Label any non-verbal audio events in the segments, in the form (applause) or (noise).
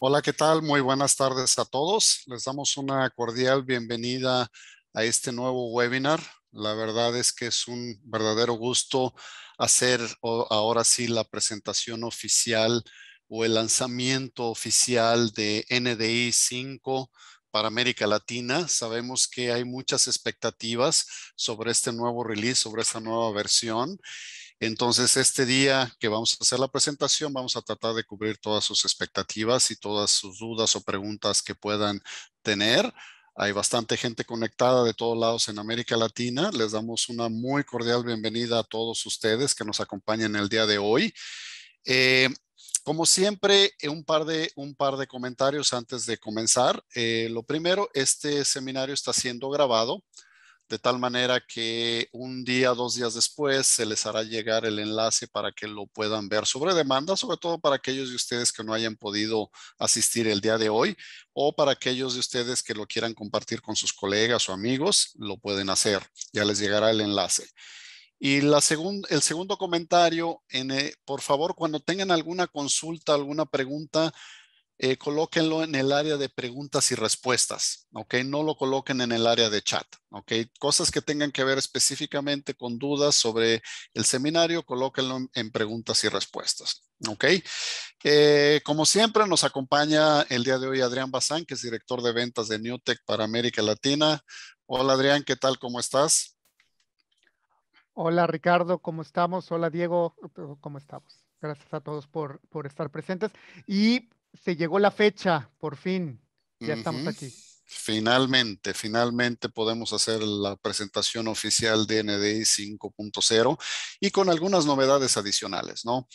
Hola, ¿qué tal? Muy buenas tardes a todos. Les damos una cordial bienvenida a este nuevo webinar. La verdad es que es un verdadero gusto hacer ahora sí la presentación oficial o el lanzamiento oficial de NDI 5 para América Latina. Sabemos que hay muchas expectativas sobre este nuevo release, sobre esta nueva versión. Entonces, este día que vamos a hacer la presentación, vamos a tratar de cubrir todas sus expectativas y todas sus dudas o preguntas que puedan tener. Hay bastante gente conectada de todos lados en América Latina. Les damos una muy cordial bienvenida a todos ustedes que nos acompañan el día de hoy. Eh, como siempre, eh, un par, de, comentarios antes de comenzar. Eh, lo primero, este seminario está siendo grabado de tal manera que un día, dos días después se les hará llegar el enlace para que lo puedan ver sobre demanda, sobre todo para aquellos de ustedes que no hayan podido asistir el día de hoy o para aquellos de ustedes que lo quieran compartir con sus colegas o amigos, lo pueden hacer, ya les llegará el enlace. Y la el segundo comentario, eh, por favor, cuando tengan alguna consulta, alguna pregunta, eh, colóquenlo en el área de preguntas y respuestas, ¿ok? No lo coloquen en el área de chat, ¿ok? Cosas que tengan que ver específicamente con dudas sobre el seminario, colóquenlo en preguntas y respuestas, ¿ok? Eh, como siempre, nos acompaña el día de hoy Adrián Bazán, que es director de ventas de NewTek para América Latina. Hola Adrián, ¿qué tal? ¿Cómo estás? Hola Ricardo, ¿cómo estamos? Hola Diego, ¿cómo estamos? Gracias a todos por, por estar presentes. Y se llegó la fecha, por fin. Ya estamos aquí. Finalmente, finalmente podemos hacer la presentación oficial de NDI 5.0 y con algunas novedades adicionales, ¿no?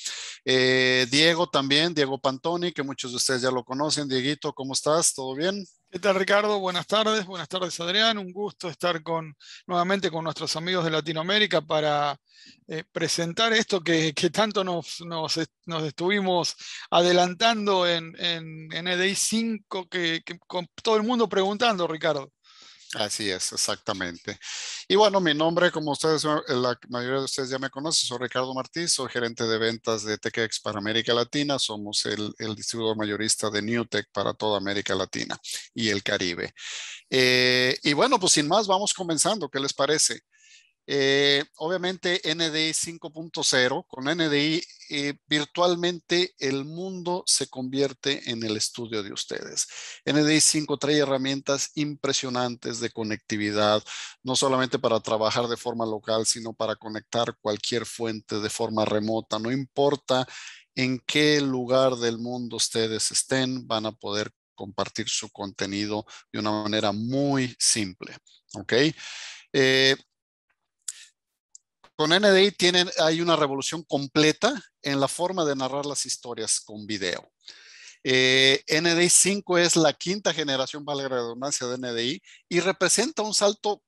Eh, Diego también, Diego Pantoni, que muchos de ustedes ya lo conocen. Dieguito, ¿cómo estás? ¿Todo bien? ¿Qué tal Ricardo? Buenas tardes, buenas tardes Adrián, un gusto estar con, nuevamente con nuestros amigos de Latinoamérica para eh, presentar esto que, tanto nos, estuvimos adelantando en, en, en EDI 5, que, con todo el mundo preguntando, Ricardo. Así es, exactamente. Y bueno, mi nombre, como ustedes, eh, la mayoría de ustedes ya me conocen, soy Ricardo Martí, soy gerente de ventas de TechEx para América Latina. Somos el, distribuidor mayorista de NewTech para toda América Latina y el Caribe. Eh, y bueno, pues sin más, vamos comenzando. ¿Qué les parece? Eh, obviamente NDI 5.0, con NDI eh, virtualmente el mundo se convierte en el estudio de ustedes. NDI 5 trae herramientas impresionantes de conectividad, no solamente para trabajar de forma local, sino para conectar cualquier fuente de forma remota. No importa en qué lugar del mundo ustedes estén, van a poder compartir su contenido de una manera muy simple. ¿Ok? Eh, con NDI hay una revolución completa en la forma de narrar las historias con video. Eh, NDI 5 es la quinta generación, valga la redundancia, de NDI y representa un salto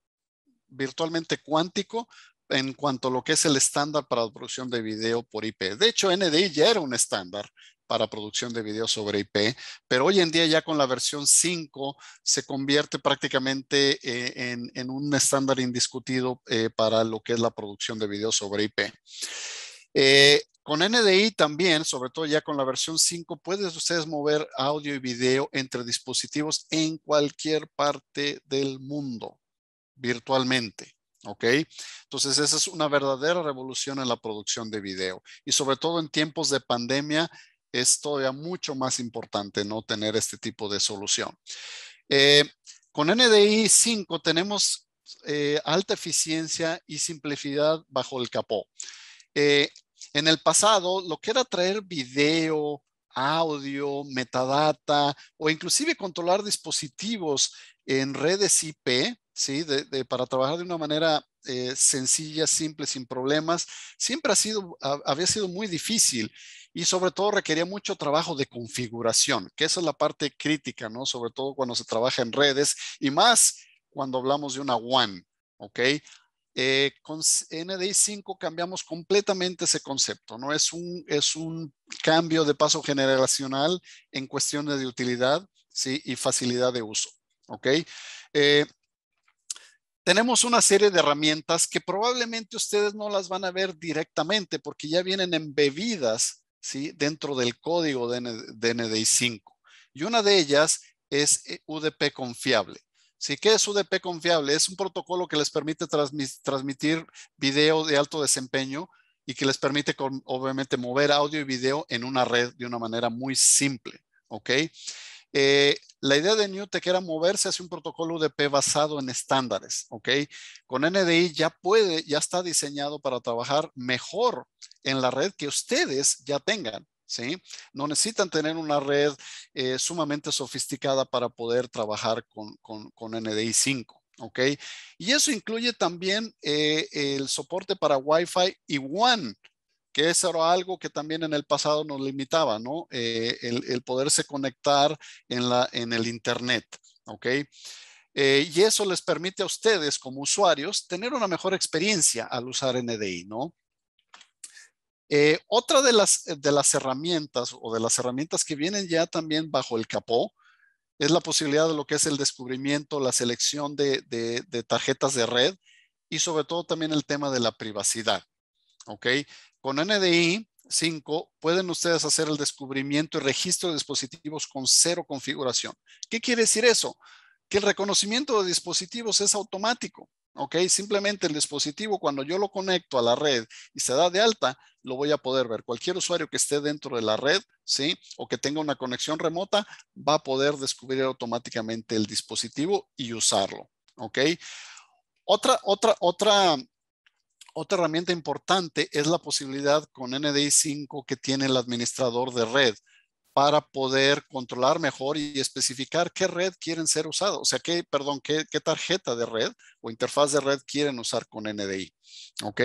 virtualmente cuántico en cuanto a lo que es el estándar para la producción de video por IP. De hecho, NDI ya era un estándar para producción de video sobre IP, pero hoy en día ya con la versión 5 se convierte prácticamente eh, en, un estándar indiscutido eh, para lo que es la producción de video sobre IP. Eh, con NDI también, sobre todo ya con la versión 5, puedes ustedes mover audio y video entre dispositivos en cualquier parte del mundo, virtualmente. ¿Ok? Entonces, esa es una verdadera revolución en la producción de video. Y sobre todo en tiempos de pandemia, es todavía mucho más importante no tener este tipo de solución. Eh, con NDI 5 tenemos eh, alta eficiencia y simplicidad bajo el capó. Eh, en el pasado, lo que era traer video, audio, metadata o inclusive controlar dispositivos en redes IP, ¿sí? para trabajar de una manera sencilla, simple, sin problemas, siempre ha sido, había sido muy difícil y sobre todo requería mucho trabajo de configuración, que esa es la parte crítica, ¿no? Sobre todo cuando se trabaja en redes y más cuando hablamos de una WAN, ¿ok? Eh, con NDI 5 cambiamos completamente ese concepto, ¿no? Es un, es un cambio de paso generacional en cuestiones de utilidad ¿sí? y facilidad de uso, ¿ok? Eh, tenemos una serie de herramientas que probablemente ustedes no las van a ver directamente porque ya vienen embebidas ¿sí? dentro del código de 5. Y una de ellas es eh, UDP confiable. ¿Sí? ¿Qué es UDP confiable? Es un protocolo que les permite transmitir video de alto desempeño y que les permite obviamente mover audio y video en una red de una manera muy simple. ¿ok? Eh, la idea de Newtek era moverse hacia un protocolo UDP basado en estándares, ¿ok? Con NDI ya puede, ya está diseñado para trabajar mejor en la red que ustedes ya tengan. ¿Sí? No necesitan tener una red eh, sumamente sofisticada para poder trabajar con, NDI 5. ¿ok? Y eso incluye también eh, el soporte para Wi-Fi y WAN, que eso era algo que también en el pasado nos limitaba, ¿no? Eh, el, poderse conectar en, la, en el Internet, ¿ok? Eh, y eso les permite a ustedes como usuarios tener una mejor experiencia al usar NDI, ¿no? Eh, otra de las, de las herramientas o de las herramientas que vienen ya también bajo el capó es la posibilidad de lo que es el descubrimiento, la selección de, de tarjetas de red y sobre todo también el tema de la privacidad. ¿ok? Con NDI 5 pueden ustedes hacer el descubrimiento y registro de dispositivos con cero configuración. ¿Qué quiere decir eso? Que el reconocimiento de dispositivos es automático. ¿ok? Simplemente el dispositivo cuando yo lo conecto a la red y se da de alta, lo voy a poder ver. Cualquier usuario que esté dentro de la red, ¿sí? O que tenga una conexión remota, va a poder descubrir automáticamente el dispositivo y usarlo, ¿ok? Otra, otra, otra otra herramienta importante es la posibilidad con NDI 5 que tiene el administrador de red para poder controlar mejor y especificar qué red quieren ser usados, o sea, qué, perdón, qué, tarjeta de red o interfaz de red quieren usar con NDI. ¿Ok?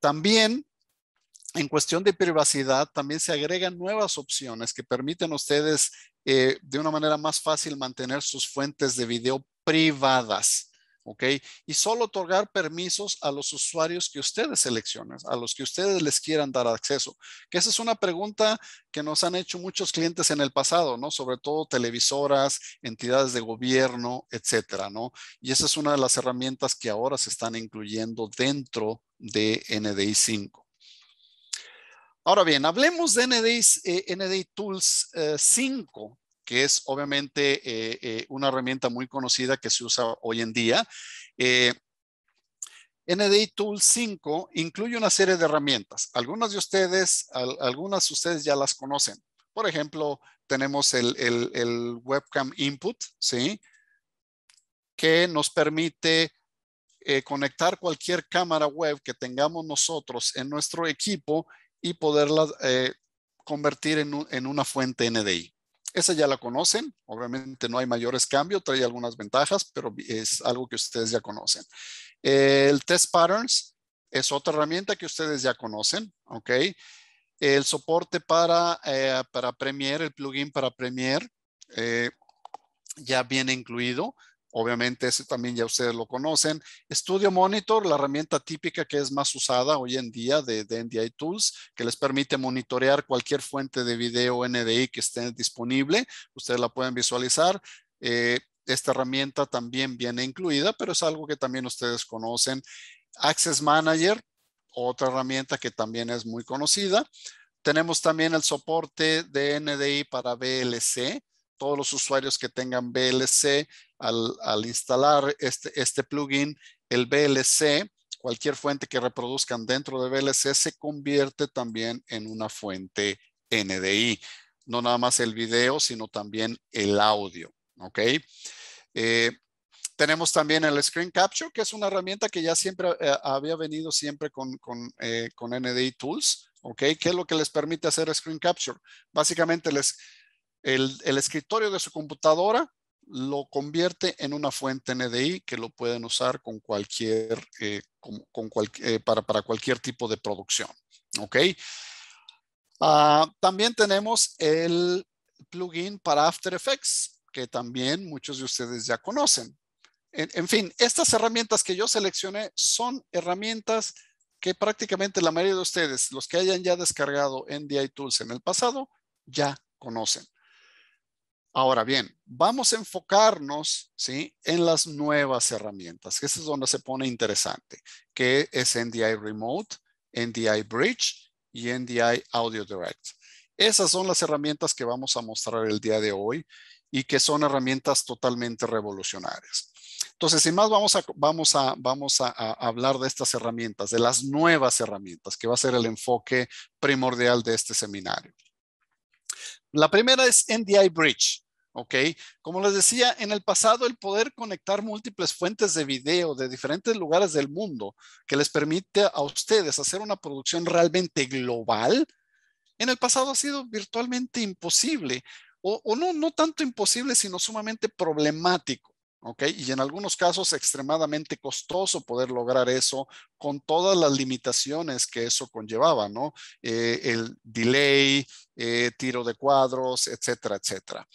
También en cuestión de privacidad, también se agregan nuevas opciones que permiten a ustedes eh, de una manera más fácil mantener sus fuentes de video privadas. Y solo otorgar permisos a los usuarios que ustedes seleccionan, a los que ustedes les quieran dar acceso. Que esa es una pregunta que nos han hecho muchos clientes en el pasado, ¿no? Sobre todo televisoras, entidades de gobierno, etcétera, ¿no? Y esa es una de las herramientas que ahora se están incluyendo dentro de NDI 5. Ahora bien, hablemos de NDI, eh, Tools 5, eh, que es obviamente eh, eh, una herramienta muy conocida que se usa hoy en día. Eh, NDI Tool 5 incluye una serie de herramientas. Algunas de ustedes, algunas ustedes ya las conocen. Por ejemplo, tenemos el, webcam input, ¿sí? Que nos permite conectar cualquier cámara web que tengamos nosotros en nuestro equipo y poderla convertir en, en, una fuente NDI. Esa ya la conocen, obviamente no hay mayores cambios, trae algunas ventajas, pero es algo que ustedes ya conocen. El test patterns es otra herramienta que ustedes ya conocen, ¿ok? El soporte para, eh, para Premiere, el plugin para Premiere, eh, ya viene incluido. Obviamente, ese también ya ustedes lo conocen. Studio Monitor, la herramienta típica que es más usada hoy en día de, NDI Tools, que les permite monitorear cualquier fuente de video NDI que esté disponible. Ustedes la pueden visualizar. Eh, esta herramienta también viene incluida, pero es algo que también ustedes conocen. Access Manager, otra herramienta que también es muy conocida. Tenemos también el soporte de NDI para VLC todos los usuarios que tengan VLC al, instalar este, este plugin, el VLC, cualquier fuente que reproduzcan dentro de VLC se convierte también en una fuente NDI. No nada más el video, sino también el audio. ¿Ok? Eh, tenemos también el Screen Capture, que es una herramienta que ya siempre eh, había venido siempre con, con, eh, NDI Tools. ¿Ok? ¿Qué es lo que les permite hacer Screen Capture? Básicamente les el, escritorio de su computadora lo convierte en una fuente NDI que lo pueden usar con cualquier, eh, eh, para, cualquier tipo de producción. ¿Ok? Ah, también tenemos el plugin para After Effects, que también muchos de ustedes ya conocen. En, en fin, estas herramientas que yo seleccioné son herramientas que prácticamente la mayoría de ustedes, los que hayan ya descargado NDI Tools en el pasado, ya conocen. Ahora bien, vamos a enfocarnos ¿sí? en las nuevas herramientas, que es donde se pone interesante, que es NDI Remote, NDI Bridge y NDI Audio Direct. Esas son las herramientas que vamos a mostrar el día de hoy y que son herramientas totalmente revolucionarias. Entonces, sin más, vamos vamos vamos a hablar de estas herramientas, de las nuevas herramientas, que va a ser el enfoque primordial de este seminario. La primera es NDI Bridge. ¿ok? Como les decía, en el pasado el poder conectar múltiples fuentes de video de diferentes lugares del mundo que les permite a ustedes hacer una producción realmente global, en el pasado ha sido virtualmente imposible, o, no, no tanto imposible, sino sumamente problemático. ¿ok? Y en algunos casos extremadamente costoso poder lograr eso con todas las limitaciones que eso conllevaba, ¿no? Eh, el delay, eh, tiro de cuadros, etcétera, etcétera.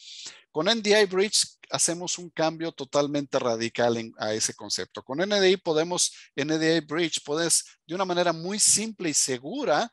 Con NDI Bridge hacemos un cambio totalmente radical a ese concepto. Con NDI podemos, NDI Bridge, puedes de una manera muy simple y segura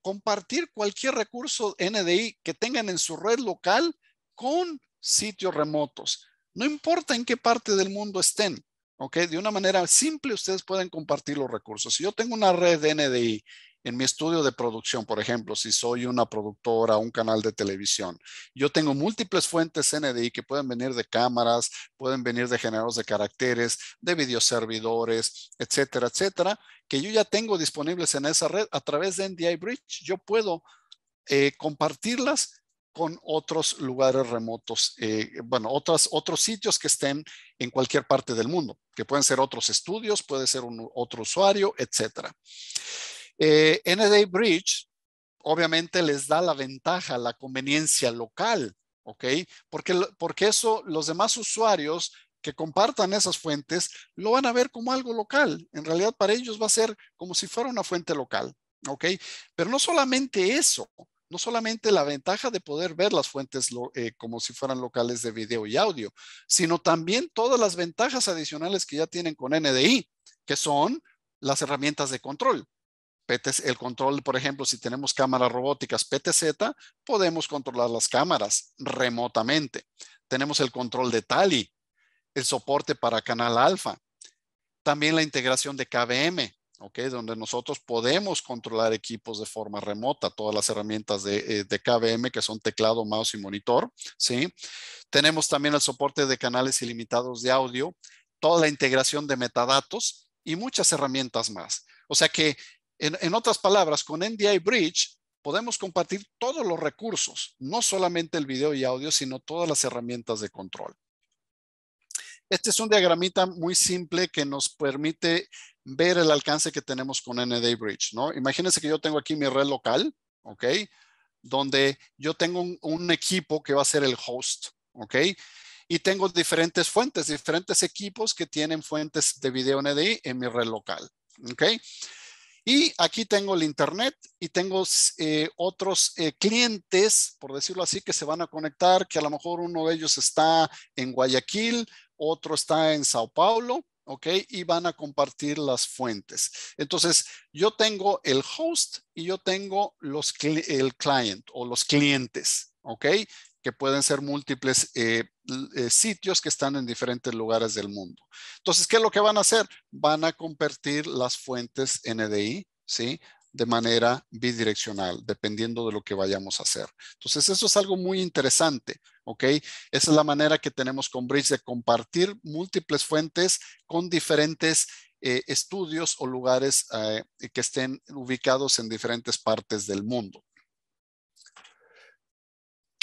compartir cualquier recurso NDI que tengan en su red local con sitios remotos. No importa en qué parte del mundo estén, ¿ok? De una manera simple ustedes pueden compartir los recursos. Si yo tengo una red de NDI en mi estudio de producción, por ejemplo, si soy una productora, un canal de televisión, yo tengo múltiples fuentes NDI que pueden venir de cámaras, pueden venir de generadores de caracteres, de servidores, etcétera, etcétera, que yo ya tengo disponibles en esa red a través de NDI Bridge. Yo puedo eh, compartirlas con otros lugares remotos, eh, bueno, otras, otros sitios que estén en cualquier parte del mundo, que pueden ser otros estudios, puede ser un, otro usuario, etcétera. Eh, Bridge obviamente les da la ventaja, la conveniencia local, ¿ok? Porque, porque eso los demás usuarios que compartan esas fuentes lo van a ver como algo local. En realidad para ellos va a ser como si fuera una fuente local, ¿ok? Pero no solamente eso, no solamente la ventaja de poder ver las fuentes eh, como si fueran locales de video y audio, sino también todas las ventajas adicionales que ya tienen con NDI, que son las herramientas de control el control, por ejemplo, si tenemos cámaras robóticas PTZ, podemos controlar las cámaras remotamente. Tenemos el control de Tali, el soporte para canal alfa, también la integración de KVM, Donde nosotros podemos controlar equipos de forma remota, todas las herramientas de, eh, de KVM que son teclado, mouse y monitor, ¿sí? Tenemos también el soporte de canales ilimitados de audio, toda la integración de metadatos y muchas herramientas más. O sea que en, otras palabras, con NDI Bridge podemos compartir todos los recursos, no solamente el video y audio, sino todas las herramientas de control. Este es un diagramita muy simple que nos permite ver el alcance que tenemos con NDI Bridge, ¿no? Imagínense que yo tengo aquí mi red local, ¿ok? Donde yo tengo un, un equipo que va a ser el host, ¿ok? Y tengo diferentes fuentes, diferentes equipos que tienen fuentes de video NDI en mi red local, ¿ok? Y aquí tengo el internet y tengo eh, otros eh, clientes, por decirlo así, que se van a conectar, que a lo mejor uno de ellos está en Guayaquil, otro está en Sao Paulo, ¿ok? Y van a compartir las fuentes. Entonces, yo tengo el host y yo tengo los, el client o los clientes, ¿ok? Que pueden ser múltiples eh, eh, sitios que están en diferentes lugares del mundo. Entonces, ¿qué es lo que van a hacer? Van a convertir las fuentes NDI, ¿sí? de manera bidireccional, dependiendo de lo que vayamos a hacer. Entonces, eso es algo muy interesante, ¿ok? Esa es la manera que tenemos con Bridge de compartir múltiples fuentes con diferentes eh, estudios o lugares eh, que estén ubicados en diferentes partes del mundo,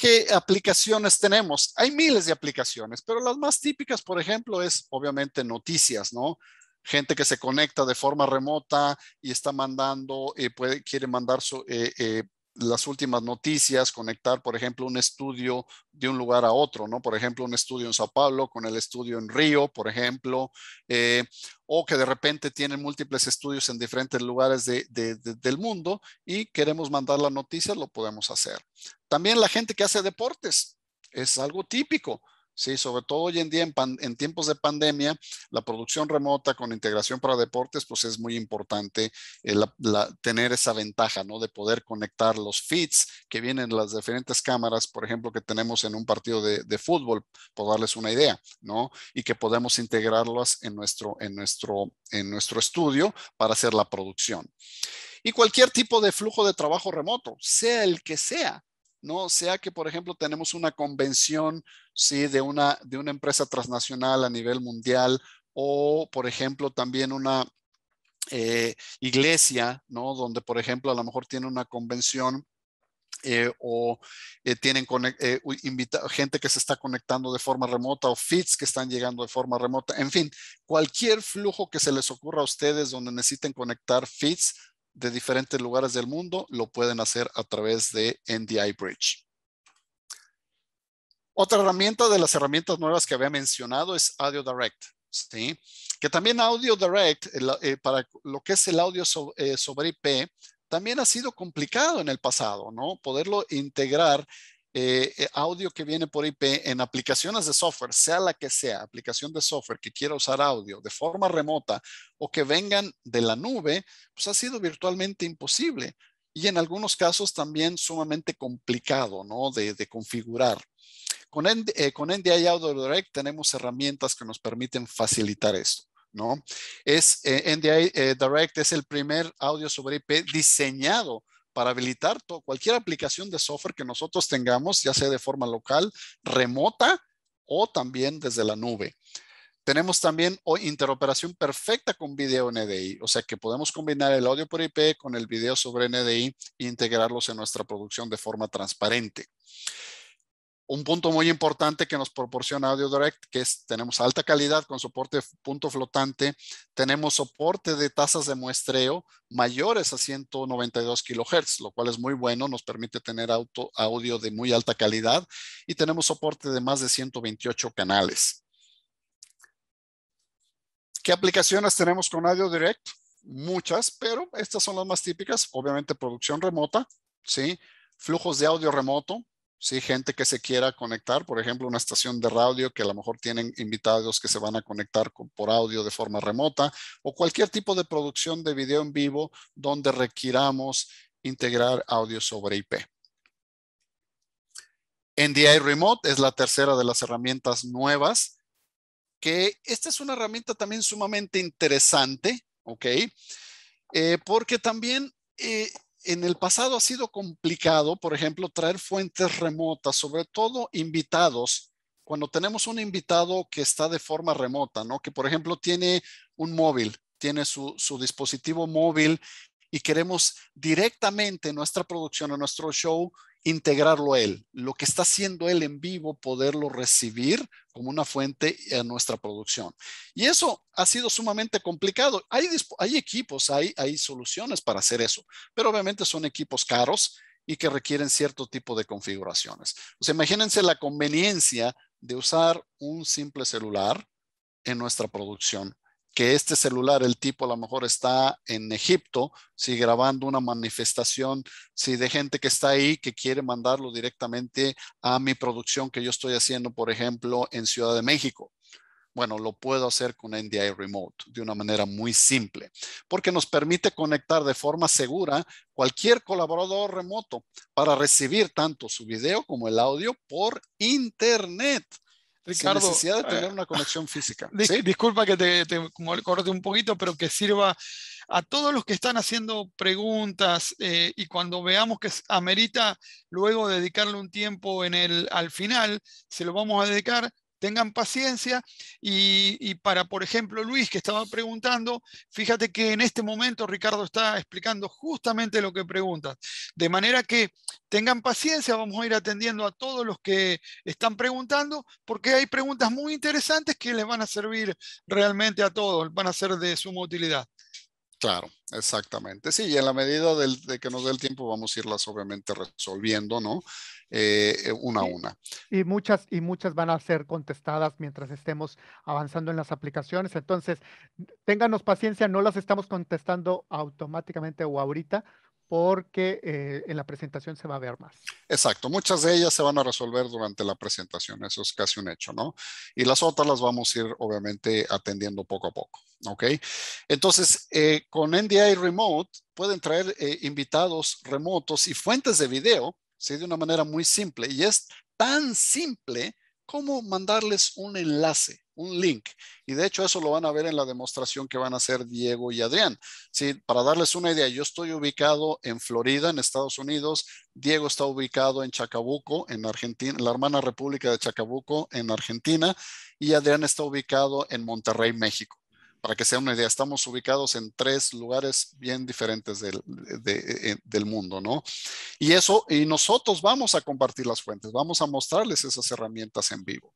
¿qué aplicaciones tenemos? Hay miles de aplicaciones, pero las más típicas, por ejemplo, es obviamente noticias, ¿no? Gente que se conecta de forma remota y está mandando, eh, puede, quiere mandar su, eh, eh, las últimas noticias, conectar, por ejemplo, un estudio de un lugar a otro, ¿no? Por ejemplo, un estudio en Sao Paulo con el estudio en Río, por ejemplo, eh, o que de repente tienen múltiples estudios en diferentes lugares del mundo y queremos mandar la noticia lo podemos hacer. También la gente que hace deportes, es algo típico. Sí, sobre todo hoy en día en, tiempos de pandemia, la producción remota con integración para deportes, pues es muy importante eh, tener esa ventaja, ¿no? De poder conectar los feeds que vienen las diferentes cámaras, por ejemplo, que tenemos en un partido de, fútbol, por darles una idea, ¿no? Y que podemos integrarlas en nuestro, en nuestro, en nuestro estudio para hacer la producción. Y cualquier tipo de flujo de trabajo remoto, sea el que sea, ¿no? Sea que, por ejemplo, tenemos una convención, ¿sí? De una, empresa transnacional a nivel mundial o, por ejemplo, también una eh, iglesia, Donde, por ejemplo, a lo mejor tiene una convención eh, o eh, tienen gente que se está conectando de forma remota o feeds que están llegando de forma remota. En fin, cualquier flujo que se les ocurra a ustedes donde necesiten conectar feeds de diferentes lugares del mundo lo pueden hacer a través de NDI Bridge. Otra herramienta de las herramientas nuevas que había mencionado es Audio Direct. ¿sí? Que también Audio Direct, eh, para lo que es el audio eh, sobre IP, también ha sido complicado en el pasado, ¿no? Poderlo integrar eh, eh, audio que viene por IP en aplicaciones de software, sea la que sea, aplicación de software que quiera usar audio de forma remota o que vengan de la nube, pues ha sido virtualmente imposible y en algunos casos también sumamente complicado, ¿no? De, configurar. Con, eh, con NDI Audio Direct tenemos herramientas que nos permiten facilitar esto. ¿no? Es NDI Direct es el primer audio sobre IP diseñado para habilitar cualquier aplicación de software que nosotros tengamos, ya sea de forma local, remota o también desde la nube. Tenemos también interoperación perfecta con video NDI, o sea que podemos combinar el audio por IP con el video sobre NDI e integrarlos en nuestra producción de forma transparente un punto muy importante que nos proporciona Audio Direct, que es tenemos alta calidad con soporte punto flotante, tenemos soporte de tasas de muestreo mayores a 192 kilohertz, lo cual es muy bueno, nos permite tener audio de muy alta calidad y tenemos soporte de más de 128 canales. ¿Qué aplicaciones tenemos con Audio Direct? Muchas, pero estas son las más típicas, obviamente producción remota, ¿sí? flujos de audio remoto, ¿sí? Gente que se quiera conectar, por ejemplo, una estación de radio que a lo mejor tienen invitados que se van a conectar por audio de forma remota o cualquier tipo de producción de video en vivo donde requiramos integrar audio sobre IP. NDI Remote es la tercera de las herramientas nuevas, que esta es una herramienta también sumamente interesante, ¿ok? Eh, porque también eh, en el pasado ha sido complicado, por ejemplo, traer fuentes remotas, sobre todo invitados. Cuando tenemos un invitado que está de forma remota, ¿no? Que, por ejemplo, tiene un móvil, tiene su, dispositivo móvil y queremos directamente nuestra producción, o nuestro show, integrarlo a él, lo que está haciendo él en vivo, poderlo recibir como una fuente a nuestra producción. Y eso ha sido sumamente complicado. Hay, equipos, hay, hay soluciones para hacer eso, pero obviamente son equipos caros y que requieren cierto tipo de configuraciones. O imagínense la conveniencia de usar un simple celular en nuestra producción que este celular, el tipo a lo mejor está en Egipto, si grabando una manifestación, si de gente que está ahí que quiere mandarlo directamente a mi producción que yo estoy haciendo, por ejemplo, en Ciudad de México. Bueno, lo puedo hacer con NDI Remote de una manera muy simple, porque nos permite conectar de forma segura cualquier colaborador remoto para recibir tanto su video como el audio por Internet. Ricardo, necesidad de eh, tener una conexión física. (laughs) Disculpa que te, te, corte un poquito, pero que sirva a todos los que están haciendo preguntas eh, y cuando veamos que amerita luego dedicarle un tiempo en el, al final, se lo vamos a dedicar tengan paciencia y, para, por ejemplo, Luis, que estaba preguntando, fíjate que en este momento Ricardo está explicando justamente lo que preguntas. De manera que tengan paciencia, vamos a ir atendiendo a todos los que están preguntando, porque hay preguntas muy interesantes que les van a servir realmente a todos, van a ser de suma utilidad. Claro, exactamente. Sí, y en la medida de que nos dé el tiempo vamos a irlas obviamente resolviendo, ¿no? Eh, eh, una a una. Y muchas, y muchas van a ser contestadas mientras estemos avanzando en las aplicaciones. Entonces, ténganos paciencia, no las estamos contestando automáticamente o ahorita, porque eh, en la presentación se va a ver más. Exacto, muchas de ellas se van a resolver durante la presentación, eso es casi un hecho, ¿no? Y las otras las vamos a ir obviamente atendiendo poco a poco, ¿ok? Entonces, con NDI Remote pueden traer invitados remotos y fuentes de video ¿sí? De una manera muy simple. Y es tan simple como mandarles un enlace, un link. Y de hecho eso lo van a ver en la demostración que van a hacer Diego y Adrián. ¿sí? Para darles una idea, yo estoy ubicado en Florida, en Estados Unidos. Diego está ubicado en Chacabuco, en Argentina, la hermana república de Chacabuco, en Argentina. Y Adrián está ubicado en Monterrey, México para que sea una idea, estamos ubicados en tres lugares bien diferentes e, e, del, mundo, ¿no? Y eso, y nosotros vamos a compartir las fuentes, vamos a mostrarles esas herramientas en vivo.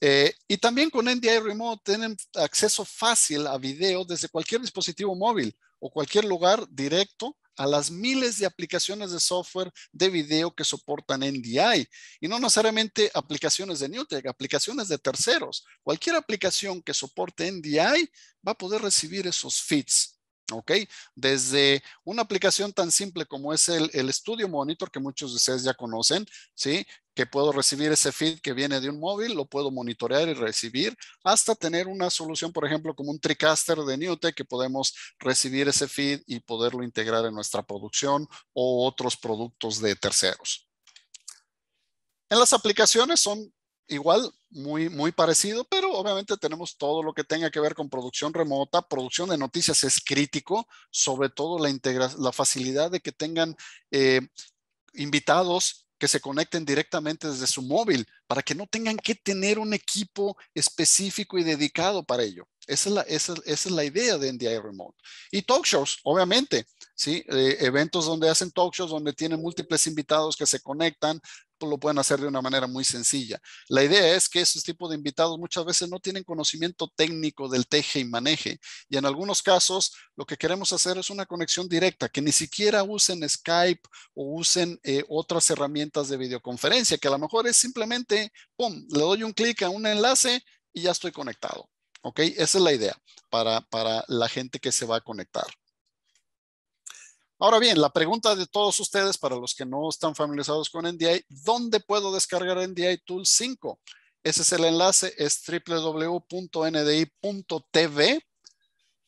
Eh, y también con NDI Remote tienen acceso fácil a video desde cualquier dispositivo móvil o cualquier lugar directo a las miles de aplicaciones de software de video que soportan NDI. Y no necesariamente aplicaciones de Newtek, aplicaciones de terceros. Cualquier aplicación que soporte NDI va a poder recibir esos feeds. ¿Ok? Desde una aplicación tan simple como es el, Studio Monitor, que muchos de ustedes ya conocen, ¿sí? Que puedo recibir ese feed que viene de un móvil, lo puedo monitorear y recibir, hasta tener una solución, por ejemplo, como un TriCaster de Newtek, que podemos recibir ese feed y poderlo integrar en nuestra producción o otros productos de terceros. En las aplicaciones son igual, muy, muy parecido, pero obviamente tenemos todo lo que tenga que ver con producción remota, producción de noticias es crítico, sobre todo la, la facilidad de que tengan eh, invitados que se conecten directamente desde su móvil para que no tengan que tener un equipo específico y dedicado para ello. Esa es la, esa, es la idea de NDI Remote. Y talk shows, obviamente, ¿sí? Eh, eventos donde hacen talk shows, donde tienen múltiples invitados que se conectan, lo pueden hacer de una manera muy sencilla. La idea es que esos tipos de invitados muchas veces no tienen conocimiento técnico del teje y maneje. Y en algunos casos, lo que queremos hacer es una conexión directa, que ni siquiera usen Skype o usen eh, otras herramientas de videoconferencia, que a lo mejor es simplemente, ¡pum!, le doy un clic a un enlace y ya estoy conectado. ¿Ok? Esa es la idea para la gente que se va a conectar. Ahora bien, la pregunta de todos ustedes, para los que no están familiarizados con NDI, ¿dónde puedo descargar NDI Tools 5? Ese es el enlace, es www.ndi.tv,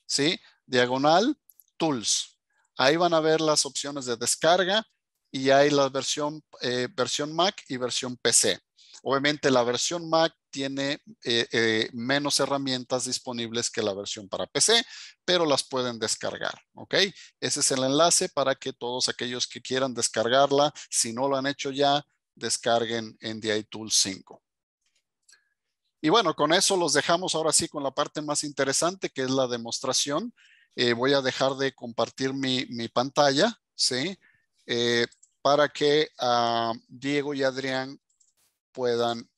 ¿sí? Diagonal Tools. Ahí van a ver las opciones de descarga y hay la versión, eh, versión Mac y versión PC. Obviamente la versión Mac tiene eh, eh, menos herramientas disponibles que la versión para PC, pero las pueden descargar, ¿ok? Ese es el enlace para que todos aquellos que quieran descargarla, si no lo han hecho ya, descarguen en DI Tool 5. Y bueno, con eso los dejamos ahora sí con la parte más interesante, que es la demostración. Eh, voy a dejar de compartir mi, pantalla, ¿sí? para que ah, Diego y Adrián puedan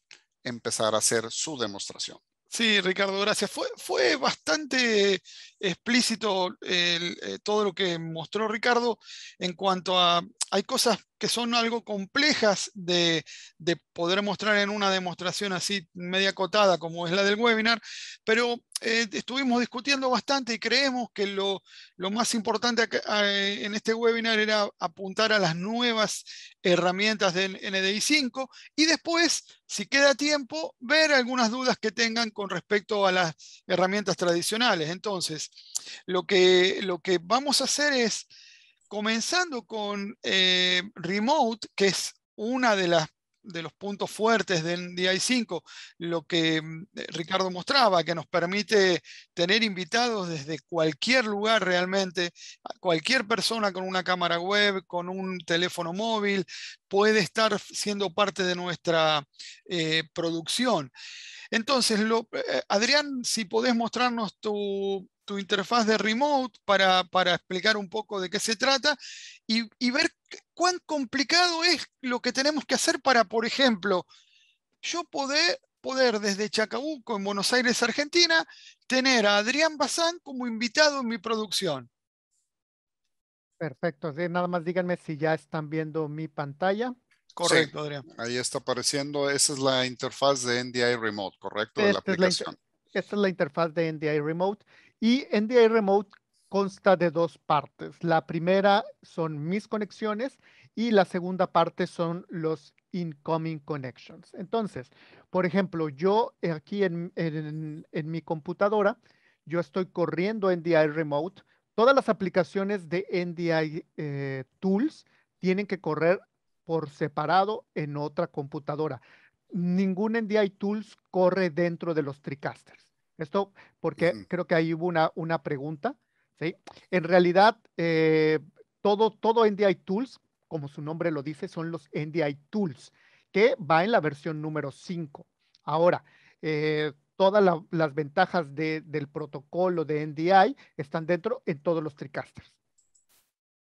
empezar a hacer su demostración. Sí, Ricardo, gracias. Fue, fue bastante explícito eh, todo lo que mostró Ricardo en cuanto a, hay cosas que son algo complejas de, poder mostrar en una demostración así media cotada como es la del webinar, pero eh, estuvimos discutiendo bastante y creemos que lo, lo más importante ah, eh, en este webinar era apuntar a las nuevas herramientas del NDI 5 y después, si queda tiempo, ver algunas dudas que tengan con respecto a las herramientas tradicionales. Entonces, lo que, lo que vamos a hacer es, comenzando con eh, Remote, que es una de las de los puntos fuertes del DI5, lo que mm, eh, Ricardo mostraba, que nos permite tener invitados desde cualquier lugar realmente, cualquier persona con una cámara web, con un teléfono móvil, puede estar siendo parte de nuestra eh, producción. Entonces, eh, Adrián, si podés mostrarnos tu, interfaz de remote para, explicar un poco de qué se trata y, ver cuán complicado es lo que tenemos que hacer para, por ejemplo, yo poder, poder desde Chacabuco, en Buenos Aires, Argentina, tener a Adrián Bazán como invitado en mi producción. Perfecto, nada más díganme si ya están viendo mi pantalla. Correcto, Adrián. Ahí está apareciendo. Esa es la interfaz de NDI Remote, ¿correcto? de la aplicación. Es la esta es la interfaz de NDI Remote. Y NDI Remote consta de dos partes. La primera son mis conexiones y la segunda parte son los incoming connections. Entonces, por ejemplo, yo aquí en, mi computadora, yo estoy corriendo NDI Remote. Todas las aplicaciones de NDI eh, Tools tienen que correr por separado en otra computadora. Ningún NDI Tools corre dentro de los Tricasters. Esto porque creo que ahí hubo una, una pregunta. ¿sí? En realidad, eh, todo, todo NDI Tools, como su nombre lo dice, son los NDI Tools, que va en la versión número 5. Ahora, eh, todas las ventajas del protocolo de NDI están dentro en todos los Tricasters.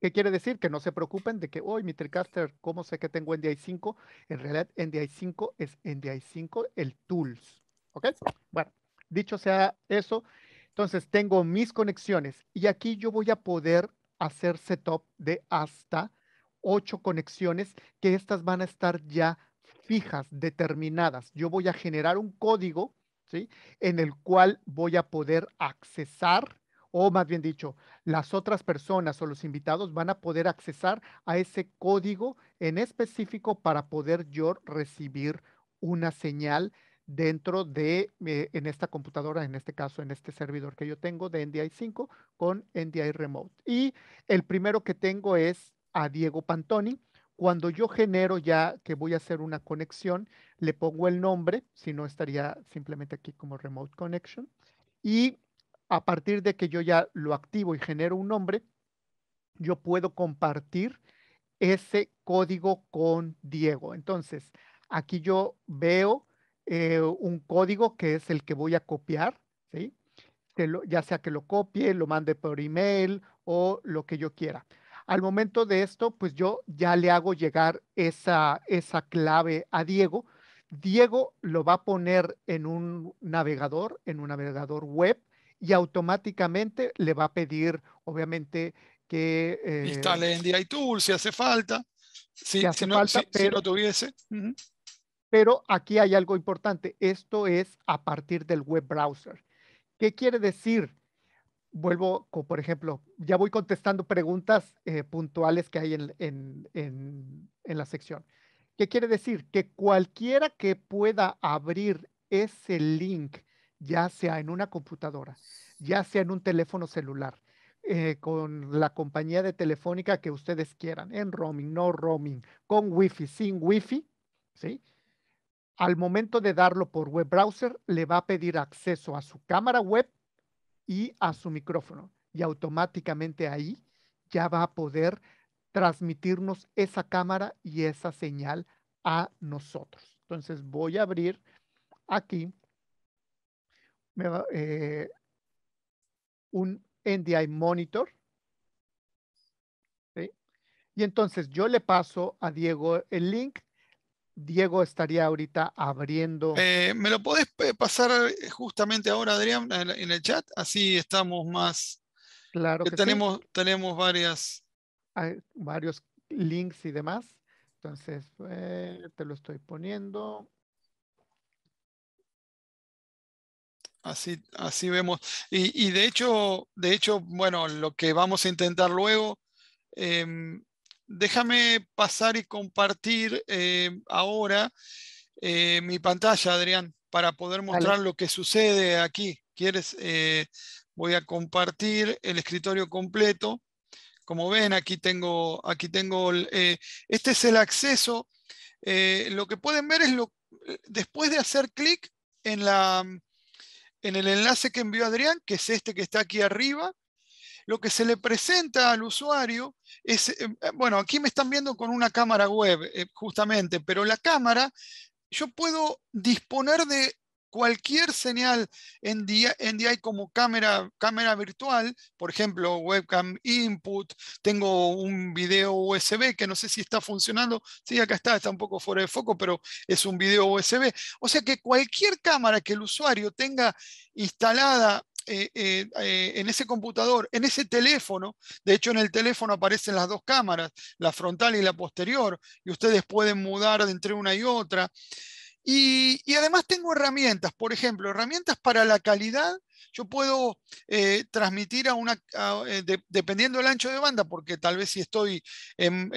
¿Qué quiere decir? Que no se preocupen de que, hoy mi Tricaster, ¿cómo sé que tengo NDI5? En realidad, NDI5 es NDI5, el tools. ¿Ok? Bueno, dicho sea eso, entonces tengo mis conexiones y aquí yo voy a poder hacer setup de hasta ocho conexiones que estas van a estar ya fijas, determinadas. Yo voy a generar un código ¿sí? en el cual voy a poder accesar o más bien dicho, las otras personas o los invitados van a poder accesar a ese código en específico para poder yo recibir una señal dentro de, eh, en esta computadora, en este caso, en este servidor que yo tengo de NDI 5 con NDI Remote. Y el primero que tengo es a Diego Pantoni. Cuando yo genero ya que voy a hacer una conexión, le pongo el nombre, si no estaría simplemente aquí como Remote Connection. Y a partir de que yo ya lo activo y genero un nombre, yo puedo compartir ese código con Diego. Entonces, aquí yo veo eh, un código que es el que voy a copiar, ¿sí? ya sea que lo copie, lo mande por email o lo que yo quiera. Al momento de esto, pues yo ya le hago llegar esa, esa clave a Diego. Diego lo va a poner en un navegador, en un navegador web, y automáticamente le va a pedir, obviamente, que... Eh, instale en DI Tool si hace falta, si, hace falta, pero, tuviese. Pero aquí hay algo importante, esto es a partir del web browser. ¿Qué quiere decir? Vuelvo, por ejemplo, ya voy contestando preguntas eh, puntuales que hay en, en la sección. ¿Qué quiere decir? Que cualquiera que pueda abrir ese link ya sea en una computadora, ya sea en un teléfono celular, eh, con la compañía de telefónica que ustedes quieran, en roaming, no roaming, con wifi, sin wifi, ¿sí? Al momento de darlo por web browser, le va a pedir acceso a su cámara web y a su micrófono. Y automáticamente ahí ya va a poder transmitirnos esa cámara y esa señal a nosotros. Entonces voy a abrir aquí eh, un NDI monitor. Y entonces yo le paso a Diego el link. Diego estaría ahorita abriendo. Eh, ¿Me lo podés eh, pasar justamente ahora, Adrián, en el chat? Así estamos más. Claro. Que tenemos, tenemos varias. varios links y demás. Entonces, te lo estoy poniendo. Así, así vemos. Y, de, hecho, de hecho, bueno, lo que vamos a intentar luego, em, déjame pasar y compartir em, ahora eh, mi pantalla, Adrián, para poder mostrar lo que sucede aquí. ¿Quieres? Eh, voy a compartir el escritorio completo. Como ven, aquí tengo, aquí tengo eh, este es el acceso. lo que pueden ver es lo, después de hacer clic en la en el enlace que envió Adrián, que es este que está aquí arriba, lo que se le presenta al usuario es, eh, eh, bueno, aquí me están viendo con una cámara web, eh, justamente, pero la cámara, yo puedo disponer de cualquier señal en DI, como cámara, cámara virtual, por ejemplo, webcam input, tengo un video USB que no sé si está funcionando, sí, acá está, está un poco fuera de foco, pero es un video USB. O sea que cualquier cámara que el usuario tenga instalada eh, eh, eh, en ese computador, en ese teléfono, de hecho en el teléfono aparecen las dos cámaras, la frontal y la posterior, y ustedes pueden mudar de entre una y otra. Y, además tengo herramientas, por ejemplo, herramientas para la calidad. Yo puedo eh, transmitir a una, eh, dependiendo del ancho de banda, porque tal vez si estoy en,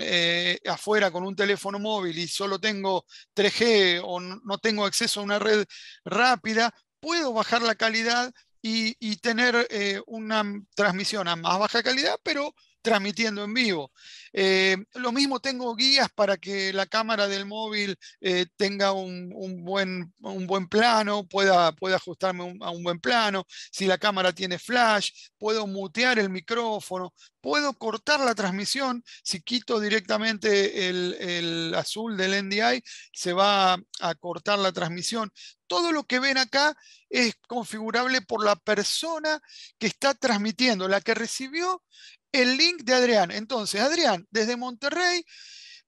eh, afuera con un teléfono móvil y solo tengo 3G o no tengo acceso a una red rápida, puedo bajar la calidad y, tener una transmisión a más baja calidad, pero transmitiendo en vivo. Eh, lo mismo tengo guías para que la cámara del móvil eh, tenga un, buen, un, buen, plano, pueda, ajustarme a un buen plano. Si la cámara tiene flash, puedo mutear el micrófono, puedo cortar la transmisión. Si quito directamente el, el azul del NDI, se va a cortar la transmisión. Todo lo que ven acá es configurable por la persona que está transmitiendo, la que recibió el link de Adrián. Entonces, Adrián, desde Monterrey,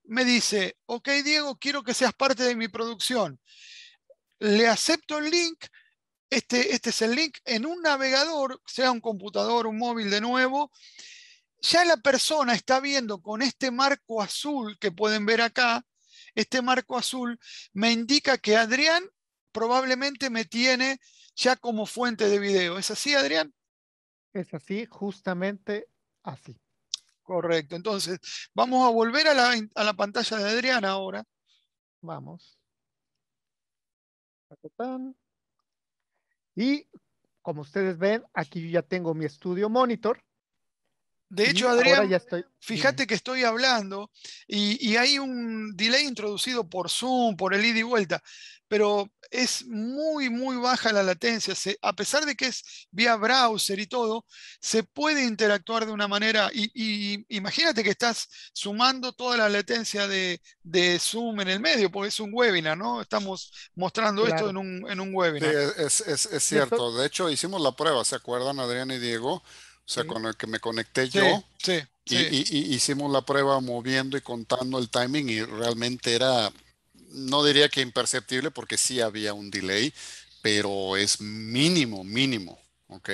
me dice, ok Diego, quiero que seas parte de mi producción. Le acepto el link, este, este es el link en un navegador, sea un computador, un móvil de nuevo. Ya la persona está viendo con este marco azul que pueden ver acá, este marco azul me indica que Adrián probablemente me tiene ya como fuente de video. ¿Es así, Adrián? Es así, justamente así. Correcto. Entonces, vamos a volver a la, a la pantalla de Adriana ahora. Vamos. Y como ustedes ven, aquí yo ya tengo mi estudio monitor. De hecho, Adrián, fíjate que estoy hablando y, hay un delay introducido por Zoom, por el ida y vuelta, pero es muy, muy baja la latencia. a pesar de que es vía browser y todo, se puede interactuar de una manera. Y, imagínate que estás sumando toda la latencia de, Zoom en el medio, porque es un webinar, ¿no? Estamos mostrando esto en un, webinar. es, es cierto. De hecho, hicimos la prueba, ¿se acuerdan, Adrián y Diego? o sea, con el que me conecté yo. Sí, y, hicimos la prueba moviendo y contando el timing y realmente era, no diría que imperceptible porque sí había un delay, pero es mínimo, mínimo, ¿ok?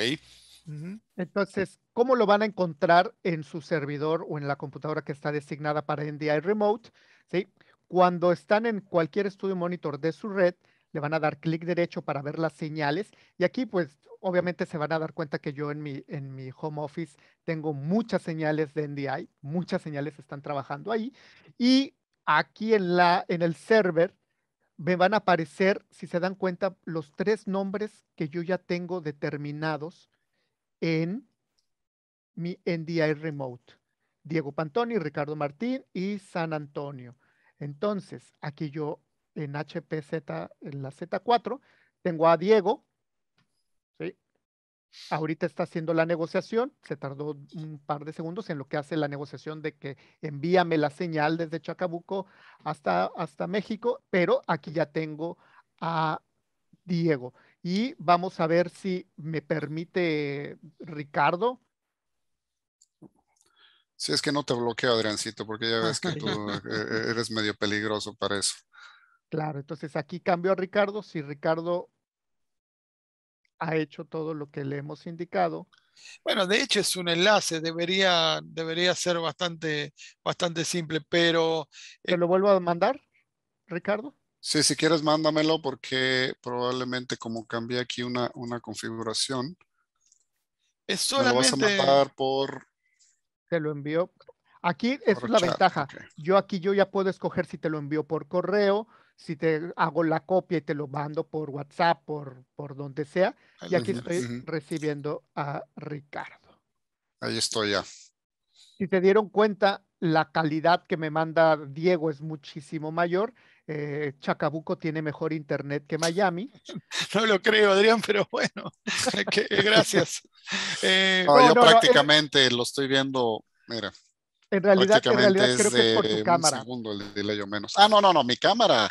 Entonces, ¿cómo lo van a encontrar en su servidor o en la computadora que está designada para NDI Remote? ¿Sí? Cuando están en cualquier estudio monitor de su red, le van a dar clic derecho para ver las señales y aquí pues obviamente se van a dar cuenta que yo en mi, en mi home office tengo muchas señales de NDI, muchas señales están trabajando ahí y aquí en, la, en el server me van a aparecer, si se dan cuenta, los tres nombres que yo ya tengo determinados en mi NDI Remote. Diego Pantoni, Ricardo Martín y San Antonio. Entonces, aquí yo en HPZ, en la Z4. Tengo a Diego, ¿sí? Ahorita está haciendo la negociación, se tardó un par de segundos en lo que hace la negociación de que envíame la señal desde Chacabuco hasta, hasta México, pero aquí ya tengo a Diego. Y vamos a ver si me permite Ricardo. Si es que no te bloqueo, Adriancito, porque ya ves que tú (laughs) eh, eh, eres medio peligroso para eso. Claro, entonces aquí cambio a Ricardo. Si Ricardo ha hecho todo lo que le hemos indicado. Bueno, de hecho es un enlace, debería, debería ser bastante, bastante simple, pero... ¿Te eh lo vuelvo a mandar, Ricardo? Sí, si quieres mándamelo porque probablemente como cambié aquí una, configuración, es solamente... a por... Te lo envío. Aquí es la ventaja. Yo aquí yo ya puedo escoger si te lo envío por correo, si te hago la copia y te lo mando por WhatsApp, por, por donde sea. Y aquí estoy recibiendo a Ricardo. Ahí estoy ya. Si te dieron cuenta, la calidad que me manda Diego es muchísimo mayor. Eh, Chacabuco tiene mejor internet que Miami. (laughs) No lo creo, Adrián, pero bueno, (laughs) gracias. (laughs) Eh, yo prácticamente lo estoy viendo, mira, en realidad, creo que es por tu cámara. Ah, no, no, no, mi cámara.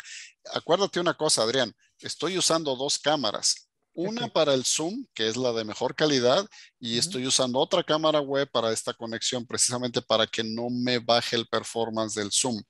Acuérdate una cosa, Adrián. Estoy usando dos cámaras. Una para el Zoom, que es la de mejor calidad, y estoy usando otra cámara web para esta conexión, precisamente para que no me baje el performance del Zoom.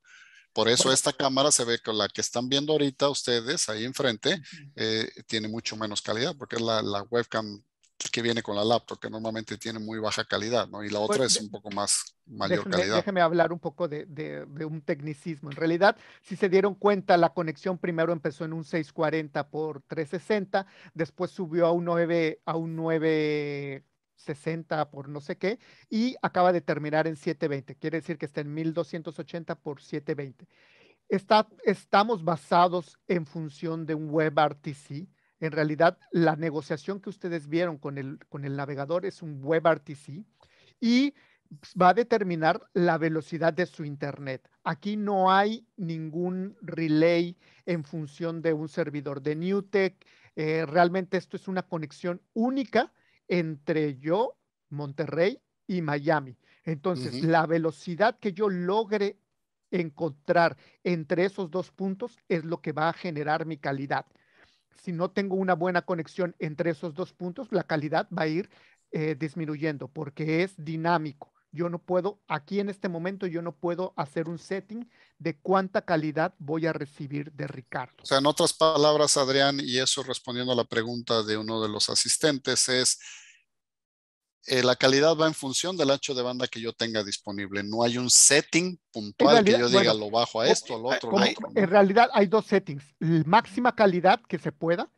Por eso esta cámara se ve con la que están viendo ahorita ustedes ahí enfrente eh, tiene mucho menos calidad, porque es la, la webcam pues, que viene con la laptop, que normalmente tiene muy baja calidad, ¿no? Y la otra pues, es un poco más mayor calidad. Déjeme hablar un poco de, un tecnicismo. En realidad, si se dieron cuenta, la conexión primero empezó en un 640 por 360, después subió a un 9, a un 960 por no sé qué y acaba de terminar en 720. Quiere decir que está en 1280 por 720. Está, estamos basados en función de un WebRTC en realidad la negociación que ustedes vieron con el, con el navegador es un WebRTC y va a determinar la velocidad de su Internet. Aquí no hay ningún relay en función de un servidor de Newtek. Eh, realmente esto es una conexión única entre yo, Monterrey y Miami. Entonces, la velocidad que yo logre encontrar entre esos dos puntos es lo que va a generar mi calidad si no tengo una buena conexión entre esos dos puntos, la calidad va a ir eh, disminuyendo porque es dinámico. Yo no puedo, aquí en este momento, yo no puedo hacer un setting de cuánta calidad voy a recibir de Ricardo. O sea, en otras palabras, Adrián, y eso respondiendo a la pregunta de uno de los asistentes, es eh, la calidad va en función del ancho de banda que yo tenga disponible. No hay un setting puntual que yo diga lo bajo a esto, lo otro. otro. En realidad hay dos settings. Máxima calidad que se pueda,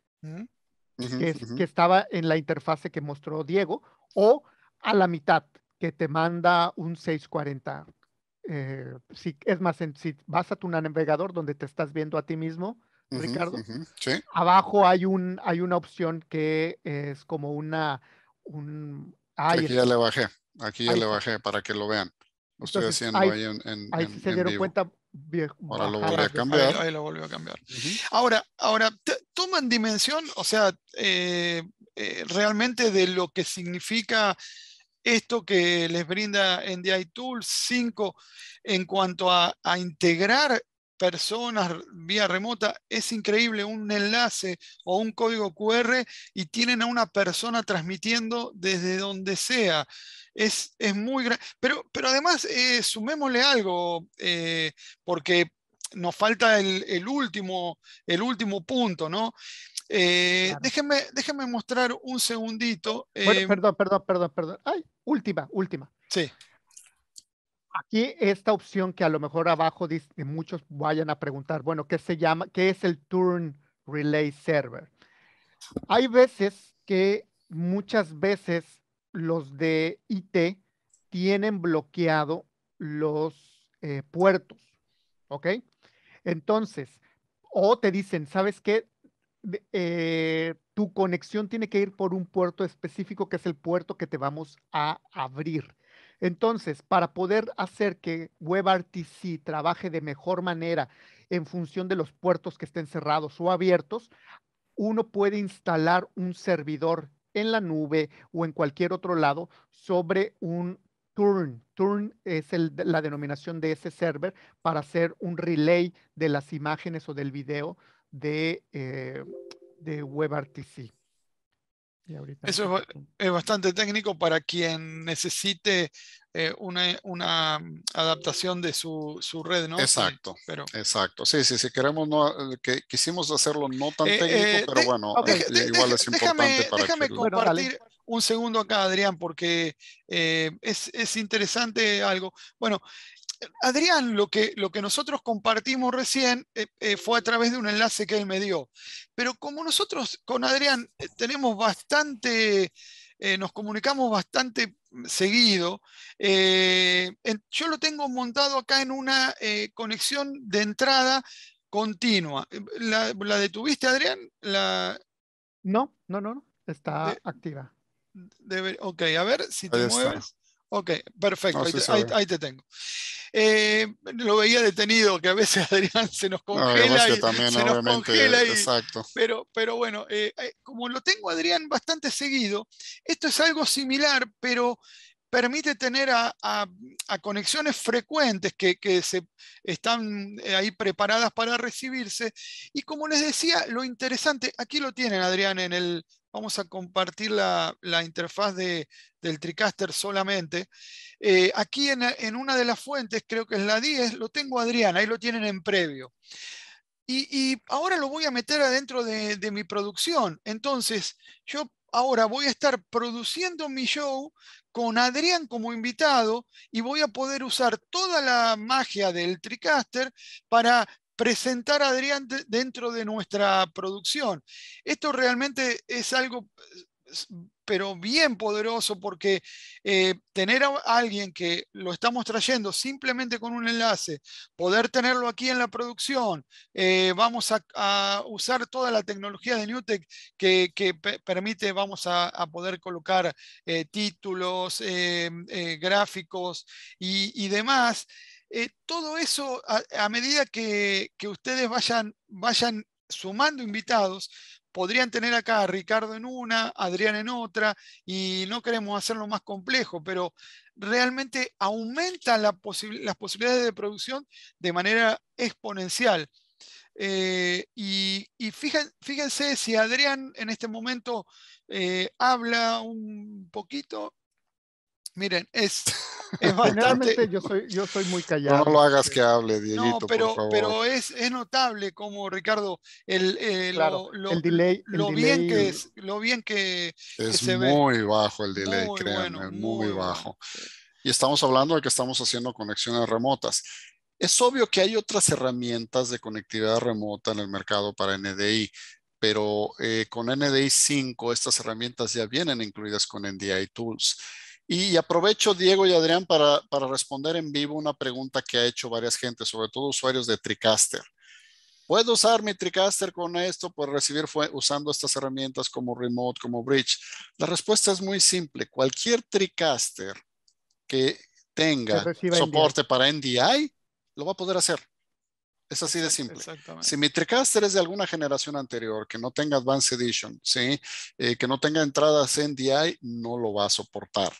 que, estaba en la interfase que mostró Diego, o a la mitad, que te manda un 640. Eh, si, es más, si vas a tu navegador donde te estás viendo a ti mismo, Ricardo, abajo hay, un, hay una opción que es como una... Un, Ah, aquí ya le bajé, aquí ya le bajé para que lo vean. Lo estoy haciendo ahí, en, ahí se dieron cuenta. ahora lo volví a cambiar. Ahí, lo volvió a cambiar. Ahora, ahora toman dimensión, o sea, eh, eh, realmente de lo que significa esto que les brinda NDI Tools 5 en cuanto a integrar personas vía remota, es increíble un enlace o un código QR y tienen a una persona transmitiendo desde donde sea. Es, es muy grande. Pero, pero además, eh, sumémosle algo, eh, porque nos falta el, último, el último punto, ¿no? Eh, déjenme, déjenme mostrar un segundito. perdón, perdón, perdón, perdón. Ay, última, última. Sí. Aquí esta opción que a lo mejor abajo dice, muchos vayan a preguntar, bueno, ¿qué se llama? ¿Qué es el Turn Relay Server? Hay veces que muchas veces los de IT tienen bloqueado los eh, puertos, ¿ok? Entonces, o te dicen, ¿sabes qué? Eh, tu conexión tiene que ir por un puerto específico que es el puerto que te vamos a abrir. Entonces, para poder hacer que WebRTC trabaje de mejor manera en función de los puertos que estén cerrados o abiertos, uno puede instalar un servidor en la nube o en cualquier otro lado sobre un turn. Turn es la denominación de ese server para hacer un relay de las imágenes o del video de eh, WebRTC. Eso es, bastante técnico para quien necesite eh, una, una, adaptación de su, su red, ¿no? Exacto, sí, pero... exacto. Sí, sí, sí, queremos no, que, quisimos hacerlo no tan eh, técnico, eh, pero bueno, igual es importante déjame, para déjame compartir un segundo acá, Adrián, porque es, es interesante algo. Bueno, Adrián, lo que, lo que nosotros compartimos recién eh, eh, fue a través de un enlace que él me dio. Pero como nosotros con Adrián eh, tenemos bastante, nos comunicamos bastante mm, seguido, yo lo tengo montado acá en una conexión de entrada continua. ¿La, detuviste, Adrián? ¿La... No, no, no, está activa. ok, a ver si te mueves. Ok, perfecto, ahí, te, tengo. Eh, lo veía detenido, que a veces (laughs) Adrián se nos congela. y, también, se nos congela y, exacto. Pero, pero bueno, eh, eh, como lo tengo Adrián bastante seguido, esto es algo similar, pero permite tener a, conexiones frecuentes que, que, se están ahí preparadas para recibirse. Y como les decía, lo interesante, aquí lo tienen Adrián en el vamos a compartir la, interfaz de, del TriCaster solamente. Eh, aquí en, una de las fuentes, creo que es la 10, lo tengo Adrián, ahí lo tienen en previo. Y, ahora lo voy a meter adentro de mi producción. Entonces, yo ahora voy a estar produciendo mi show con Adrián como invitado y voy a poder usar toda la magia del TriCaster para presentar a Adrián dentro de nuestra producción. Esto realmente es algo, eh, pero bien poderoso, porque eh, tener a alguien que lo estamos trayendo simplemente con un enlace, poder tenerlo aquí en la producción, eh, vamos a, usar toda la tecnología de Newtek que, permite, vamos a, poder colocar títulos, gráficos y, y demás. Eh, todo eso, a, medida que, ustedes vayan, sumando invitados, podrían tener acá a Ricardo en una, a Adrián en otra, y no queremos hacerlo más complejo, pero realmente aumentan las posibilidades de producción de manera exponencial. Eh, y, fíjense, si Adrián en este momento eh, habla un poquito, Miren, es. (laughs) es yo soy, muy callado. No lo hagas que hable, Dieguito, pero, Pero es, notable como, Ricardo, el, eh, claro, delay. Lo, bien que es, lo bien que. Es muy bajo el delay, muy muy, bajo. Y estamos hablando de que estamos haciendo conexiones remotas. Es obvio que hay otras herramientas de conectividad remota en el mercado para NDI pero eh, con NDI 5 estas herramientas ya vienen incluidas con NDI Tools. Y aprovecho, Diego y Adrián, para, responder en vivo una pregunta que ha hecho varias gentes, sobre todo usuarios de TriCaster. ¿Puedo usar mi TriCaster con esto? ¿Puedo recibir usando estas herramientas como Remote, como Bridge? La respuesta es muy simple. Cualquier TriCaster que tenga soporte para NDI, lo va a poder hacer. Es así de simple. Si mi TriCaster es de alguna generación anterior, que no tenga Advanced Edition, ¿sí? Eh, que no tenga entradas NDI, no lo va a soportar.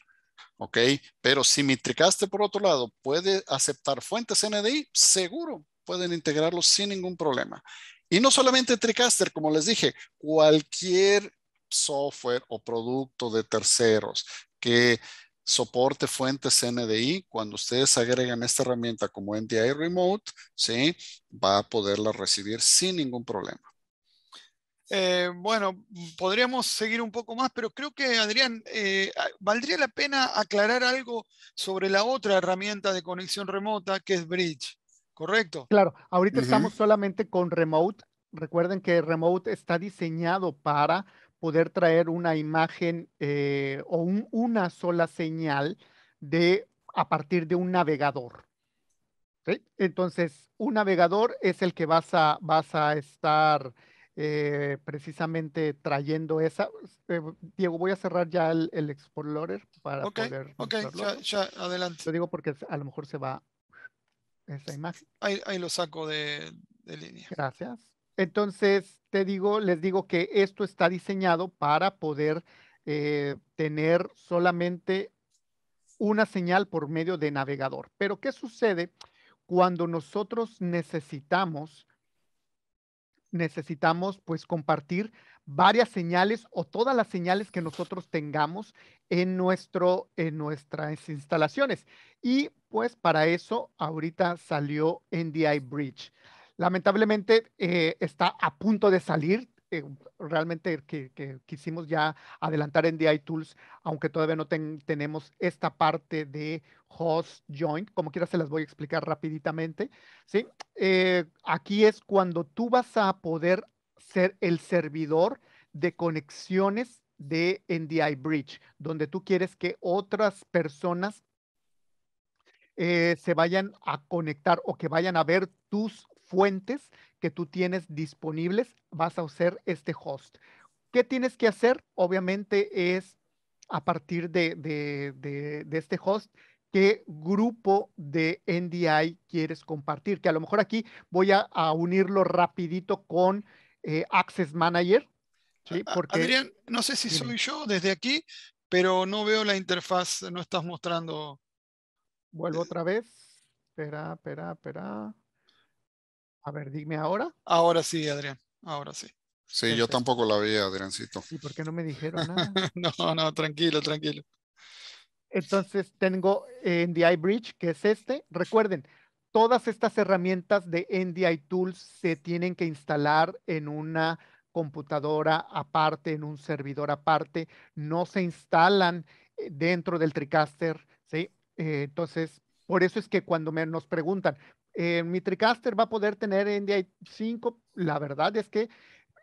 ¿ok? Pero si mi TriCaster por otro lado, puede aceptar fuentes NDI, seguro pueden integrarlo sin ningún problema. Y no solamente Tricaster, como les dije, cualquier software o producto de terceros que soporte fuentes NDI, cuando ustedes agregan esta herramienta como NDI Remote, ¿sí? va a poderla recibir sin ningún problema. Eh, bueno, podríamos seguir un poco más, pero creo que, Adrián, eh, ah, valdría la pena aclarar algo sobre la otra herramienta de conexión remota que es Bridge, ¿correcto? Claro, ahorita estamos solamente con Remote. Recuerden que Remote está diseñado para poder traer una imagen eh, o una sola señal de, a partir de un navegador. Entonces, un navegador es el que vas a, vas a estar eh, precisamente trayendo esa. Pues, eh, Diego, voy a cerrar ya el, Explorer para poder. Ok, ya, adelante. Lo digo porque a lo mejor se va esa imagen. Ahí, lo saco de, línea. Gracias. Entonces, te digo, les digo que esto está diseñado para poder eh, tener solamente una señal por medio de navegador. Pero, ¿qué sucede cuando nosotros necesitamos necesitamos pues compartir varias señales o todas las señales que nosotros tengamos en, nuestro, en nuestras instalaciones. Y pues para eso ahorita salió NDI Bridge. Lamentablemente eh, está a punto de salir, Mm, realmente que, quisimos ya adelantar en DI Tools, aunque todavía no tenemos esta parte de host Joint. como quiera se las voy a explicar rapiditamente, ¿sí? Eh, aquí es cuando tú vas a poder ser el servidor de conexiones de NDI Bridge, donde tú quieres que otras personas eh, se vayan a conectar o que vayan a ver tus fuentes que tú tienes disponibles, vas a usar este host. ¿Qué tienes que hacer? Obviamente es a partir de, este host qué grupo de NDI quieres compartir, que a lo mejor aquí voy a, unirlo rapidito con eh, Access Manager. Porque, Adrián, no sé si soy yo desde aquí, pero no veo la interfaz, no estás mostrando. Vuelvo otra vez. Espera, espera, espera. A ver, dime ahora. Ahora sí, Adrián, ahora sí. Sí, yo tampoco la vi, Adriancito. ¿Y por qué no me dijeron (laughs) nada? no, no, tranquilo, tranquilo. Entonces tengo eh, NDI Bridge, que es este. Recuerden, todas estas herramientas de NDI Tools se tienen que instalar en una computadora aparte, en un servidor aparte. No se instalan eh, dentro del TriCaster, ¿sí? Eh, entonces, por eso es que cuando nos preguntan, eh, mi TriCaster va a poder tener NDI 5. La verdad es que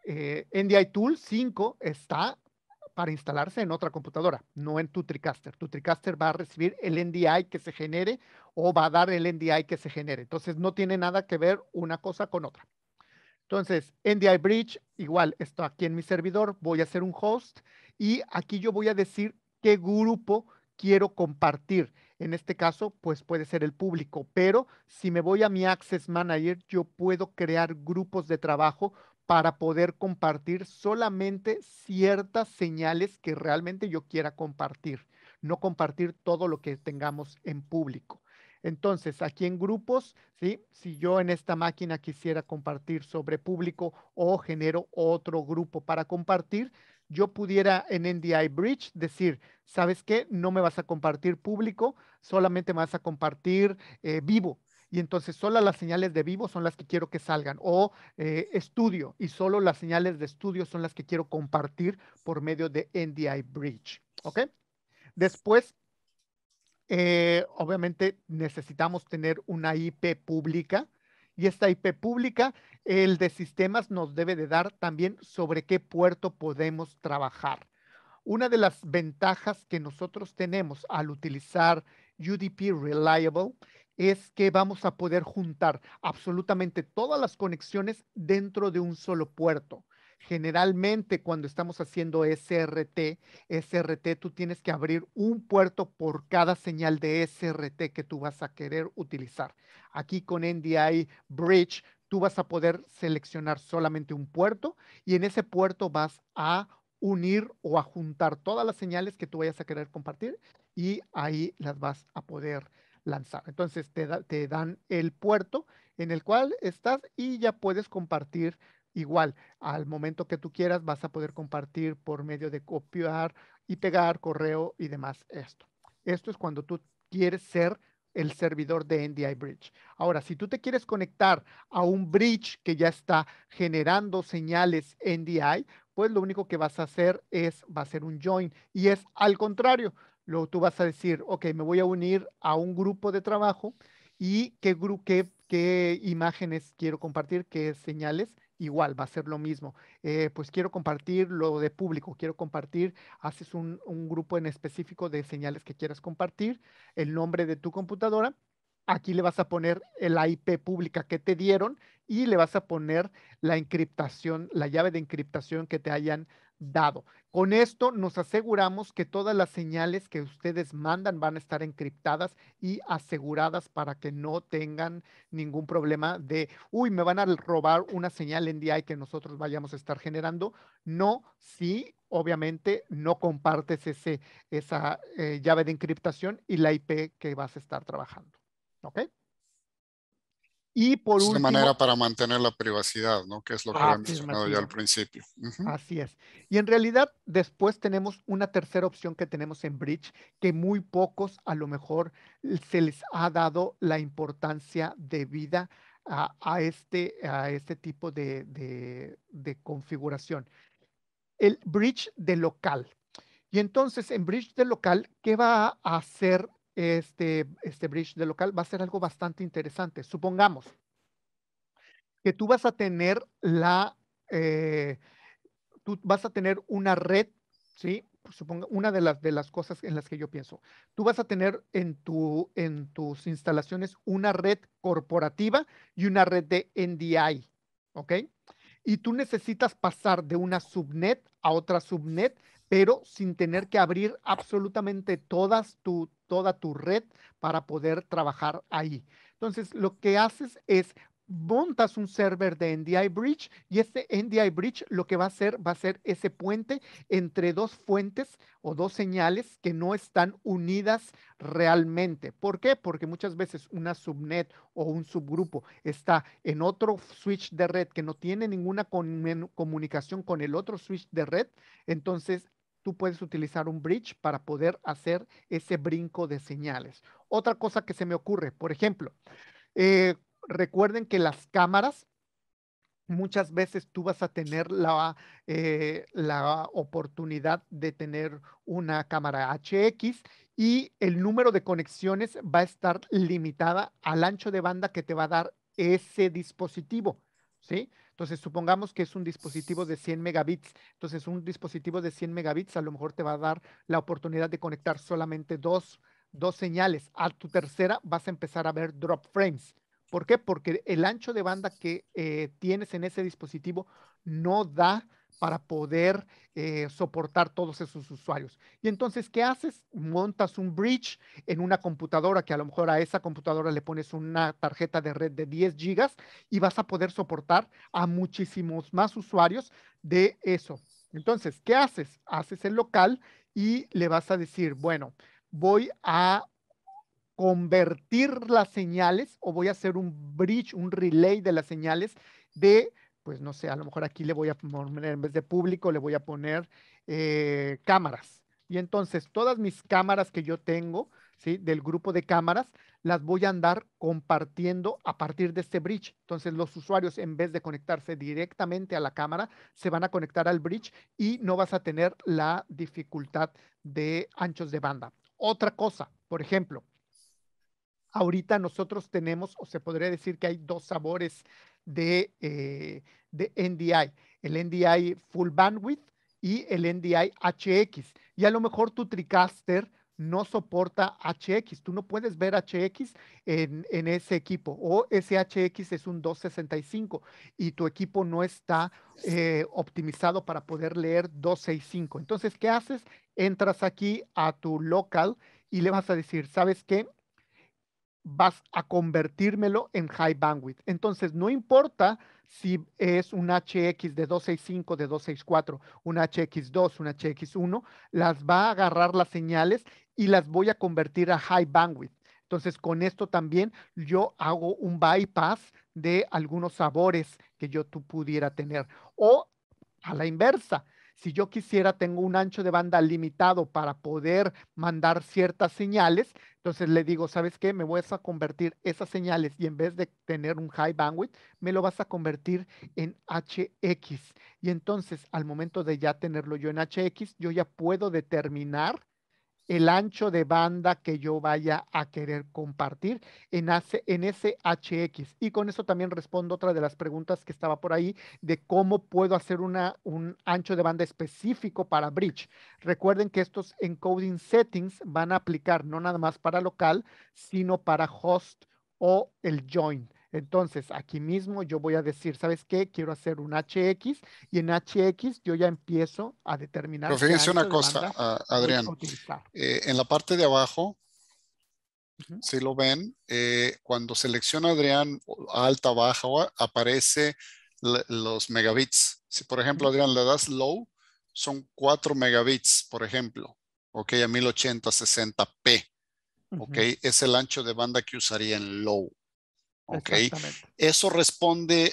eh, NDI Tool 5 está para instalarse en otra computadora, no en tu TriCaster. Tu TriCaster va a recibir el NDI que se genere o va a dar el NDI que se genere. Entonces, no tiene nada que ver una cosa con otra. Entonces, NDI Bridge, igual, esto aquí en mi servidor, voy a hacer un host y aquí yo voy a decir qué grupo quiero compartir en este caso, pues puede ser el público, pero si me voy a mi Access Manager, yo puedo crear grupos de trabajo para poder compartir solamente ciertas señales que realmente yo quiera compartir, no compartir todo lo que tengamos en público. Entonces, aquí en grupos, si yo en esta máquina quisiera compartir sobre público o genero otro grupo para compartir, yo pudiera en NDI Bridge decir, ¿sabes qué? No me vas a compartir público, solamente me vas a compartir eh, vivo. Y entonces solo las señales de vivo son las que quiero que salgan. O eh, estudio, y solo las señales de estudio son las que quiero compartir por medio de NDI Bridge. ¿Ok? Después, eh, obviamente necesitamos tener una IP pública y esta IP pública, el de sistemas nos debe de dar también sobre qué puerto podemos trabajar. Una de las ventajas que nosotros tenemos al utilizar UDP Reliable es que vamos a poder juntar absolutamente todas las conexiones dentro de un solo puerto. Generalmente cuando estamos haciendo SRT, SRT tú tienes que abrir un puerto por cada señal de SRT que tú vas a querer utilizar. Aquí con NDI Bridge tú vas a poder seleccionar solamente un puerto y en ese puerto vas a unir o a juntar todas las señales que tú vayas a querer compartir y ahí las vas a poder lanzar. Entonces te, te dan el puerto en el cual estás y ya puedes compartir Igual, al momento que tú quieras vas a poder compartir por medio de copiar y pegar correo y demás esto. Esto es cuando tú quieres ser el servidor de NDI Bridge. Ahora, si tú te quieres conectar a un bridge que ya está generando señales NDI, pues lo único que vas a hacer es, va a ser un join y es al contrario. Luego tú vas a decir, ok, me voy a unir a un grupo de trabajo y qué, qué, qué imágenes quiero compartir, qué señales igual, va a ser lo mismo. Eh, pues quiero compartir lo de público, quiero compartir, haces un, un grupo en específico de señales que quieras compartir, el nombre de tu computadora aquí le vas a poner la IP pública que te dieron y le vas a poner la encriptación, la llave de encriptación que te hayan dado. Con esto nos aseguramos que todas las señales que ustedes mandan van a estar encriptadas y aseguradas para que no tengan ningún problema de, uy, me van a robar una señal en NDI que nosotros vayamos a estar generando. No, si obviamente no compartes ese, esa eh, llave de encriptación y la IP que vas a estar trabajando. ¿Ok? Y por una manera para mantener la privacidad, ¿no? Que es lo que ah, habíamos mencionado ya al principio. Así es. Y en realidad después tenemos una tercera opción que tenemos en Bridge, que muy pocos a lo mejor se les ha dado la importancia debida a, este, a este tipo de, de configuración. El Bridge de local. Y entonces en Bridge de local, ¿qué va a hacer este, este bridge de local, va a ser algo bastante interesante. Supongamos que tú vas a tener la, eh, tú vas a tener una red, ¿sí? Pues suponga, una de las, de las cosas en las que yo pienso. Tú vas a tener en, tu, en tus instalaciones una red corporativa y una red de NDI, ¿ok? Y tú necesitas pasar de una subnet a otra subnet, pero sin tener que abrir absolutamente todas tus toda tu red para poder trabajar ahí. Entonces, lo que haces es montas un server de NDI Bridge y este NDI Bridge lo que va a hacer va a ser ese puente entre dos fuentes o dos señales que no están unidas realmente. ¿Por qué? Porque muchas veces una subnet o un subgrupo está en otro switch de red que no tiene ninguna comunicación con el otro switch de red. Entonces tú puedes utilizar un bridge para poder hacer ese brinco de señales. Otra cosa que se me ocurre, por ejemplo, eh, recuerden que las cámaras, muchas veces tú vas a tener la, eh, la oportunidad de tener una cámara HX y el número de conexiones va a estar limitada al ancho de banda que te va a dar ese dispositivo. ¿Sí? Entonces, supongamos que es un dispositivo de 100 megabits. Entonces, un dispositivo de 100 megabits a lo mejor te va a dar la oportunidad de conectar solamente dos, dos señales. A tu tercera vas a empezar a ver drop frames. ¿Por qué? Porque el ancho de banda que eh, tienes en ese dispositivo no da para poder eh, soportar todos esos usuarios. Y entonces, ¿qué haces? Montas un bridge en una computadora que a lo mejor a esa computadora le pones una tarjeta de red de 10 gigas y vas a poder soportar a muchísimos más usuarios de eso. Entonces, ¿qué haces? Haces el local y le vas a decir, bueno, voy a convertir las señales o voy a hacer un bridge, un relay de las señales de pues no sé, a lo mejor aquí le voy a poner, en vez de público, le voy a poner eh, cámaras. Y entonces todas mis cámaras que yo tengo, ¿sí? Del grupo de cámaras, las voy a andar compartiendo a partir de este bridge. Entonces los usuarios, en vez de conectarse directamente a la cámara, se van a conectar al bridge y no vas a tener la dificultad de anchos de banda. Otra cosa, por ejemplo, ahorita nosotros tenemos, o se podría decir que hay dos sabores de, eh, NDI, el NDI Full Bandwidth y el NDI HX. Y a lo mejor tu TriCaster no soporta HX. Tú no puedes ver HX en, en, ese equipo o ese HX es un 265 y tu equipo no está eh, optimizado para poder leer 265. Entonces, ¿qué haces? Entras aquí a tu local y le vas a decir, ¿sabes qué? vas a convertírmelo en high bandwidth. Entonces, no importa si es un HX de 265, de 264, un HX2, un HX1, las va a agarrar las señales y las voy a convertir a high bandwidth. Entonces, con esto también yo hago un bypass de algunos sabores que yo tú pudiera tener. O a la inversa, si yo quisiera, tengo un ancho de banda limitado para poder mandar ciertas señales. Entonces le digo, ¿sabes qué? Me voy a convertir esas señales y en vez de tener un high bandwidth, me lo vas a convertir en HX. Y entonces, al momento de ya tenerlo yo en HX, yo ya puedo determinar el ancho de banda que yo vaya a querer compartir en, ese en SHX. Y con eso también respondo otra de las preguntas que estaba por ahí de cómo puedo hacer un ancho de banda específico para Bridge. Recuerden que estos encoding settings van a aplicar no nada más para local, sino para host o el join. Entonces, aquí mismo yo voy a decir, ¿sabes qué? Quiero hacer un HX y en HX yo ya empiezo a determinar. Pero fíjense una cosa, ah, Adrián. Eh, en la parte de abajo, si lo ven, eh, cuando selecciona Adrián alta, baja, aparece los megabits. Si por ejemplo, Adrián, le das low, son 4 megabits, por ejemplo. Ok, a 1080, 60p. Ok, es el ancho de banda que usaría en low. Ok, Eso responde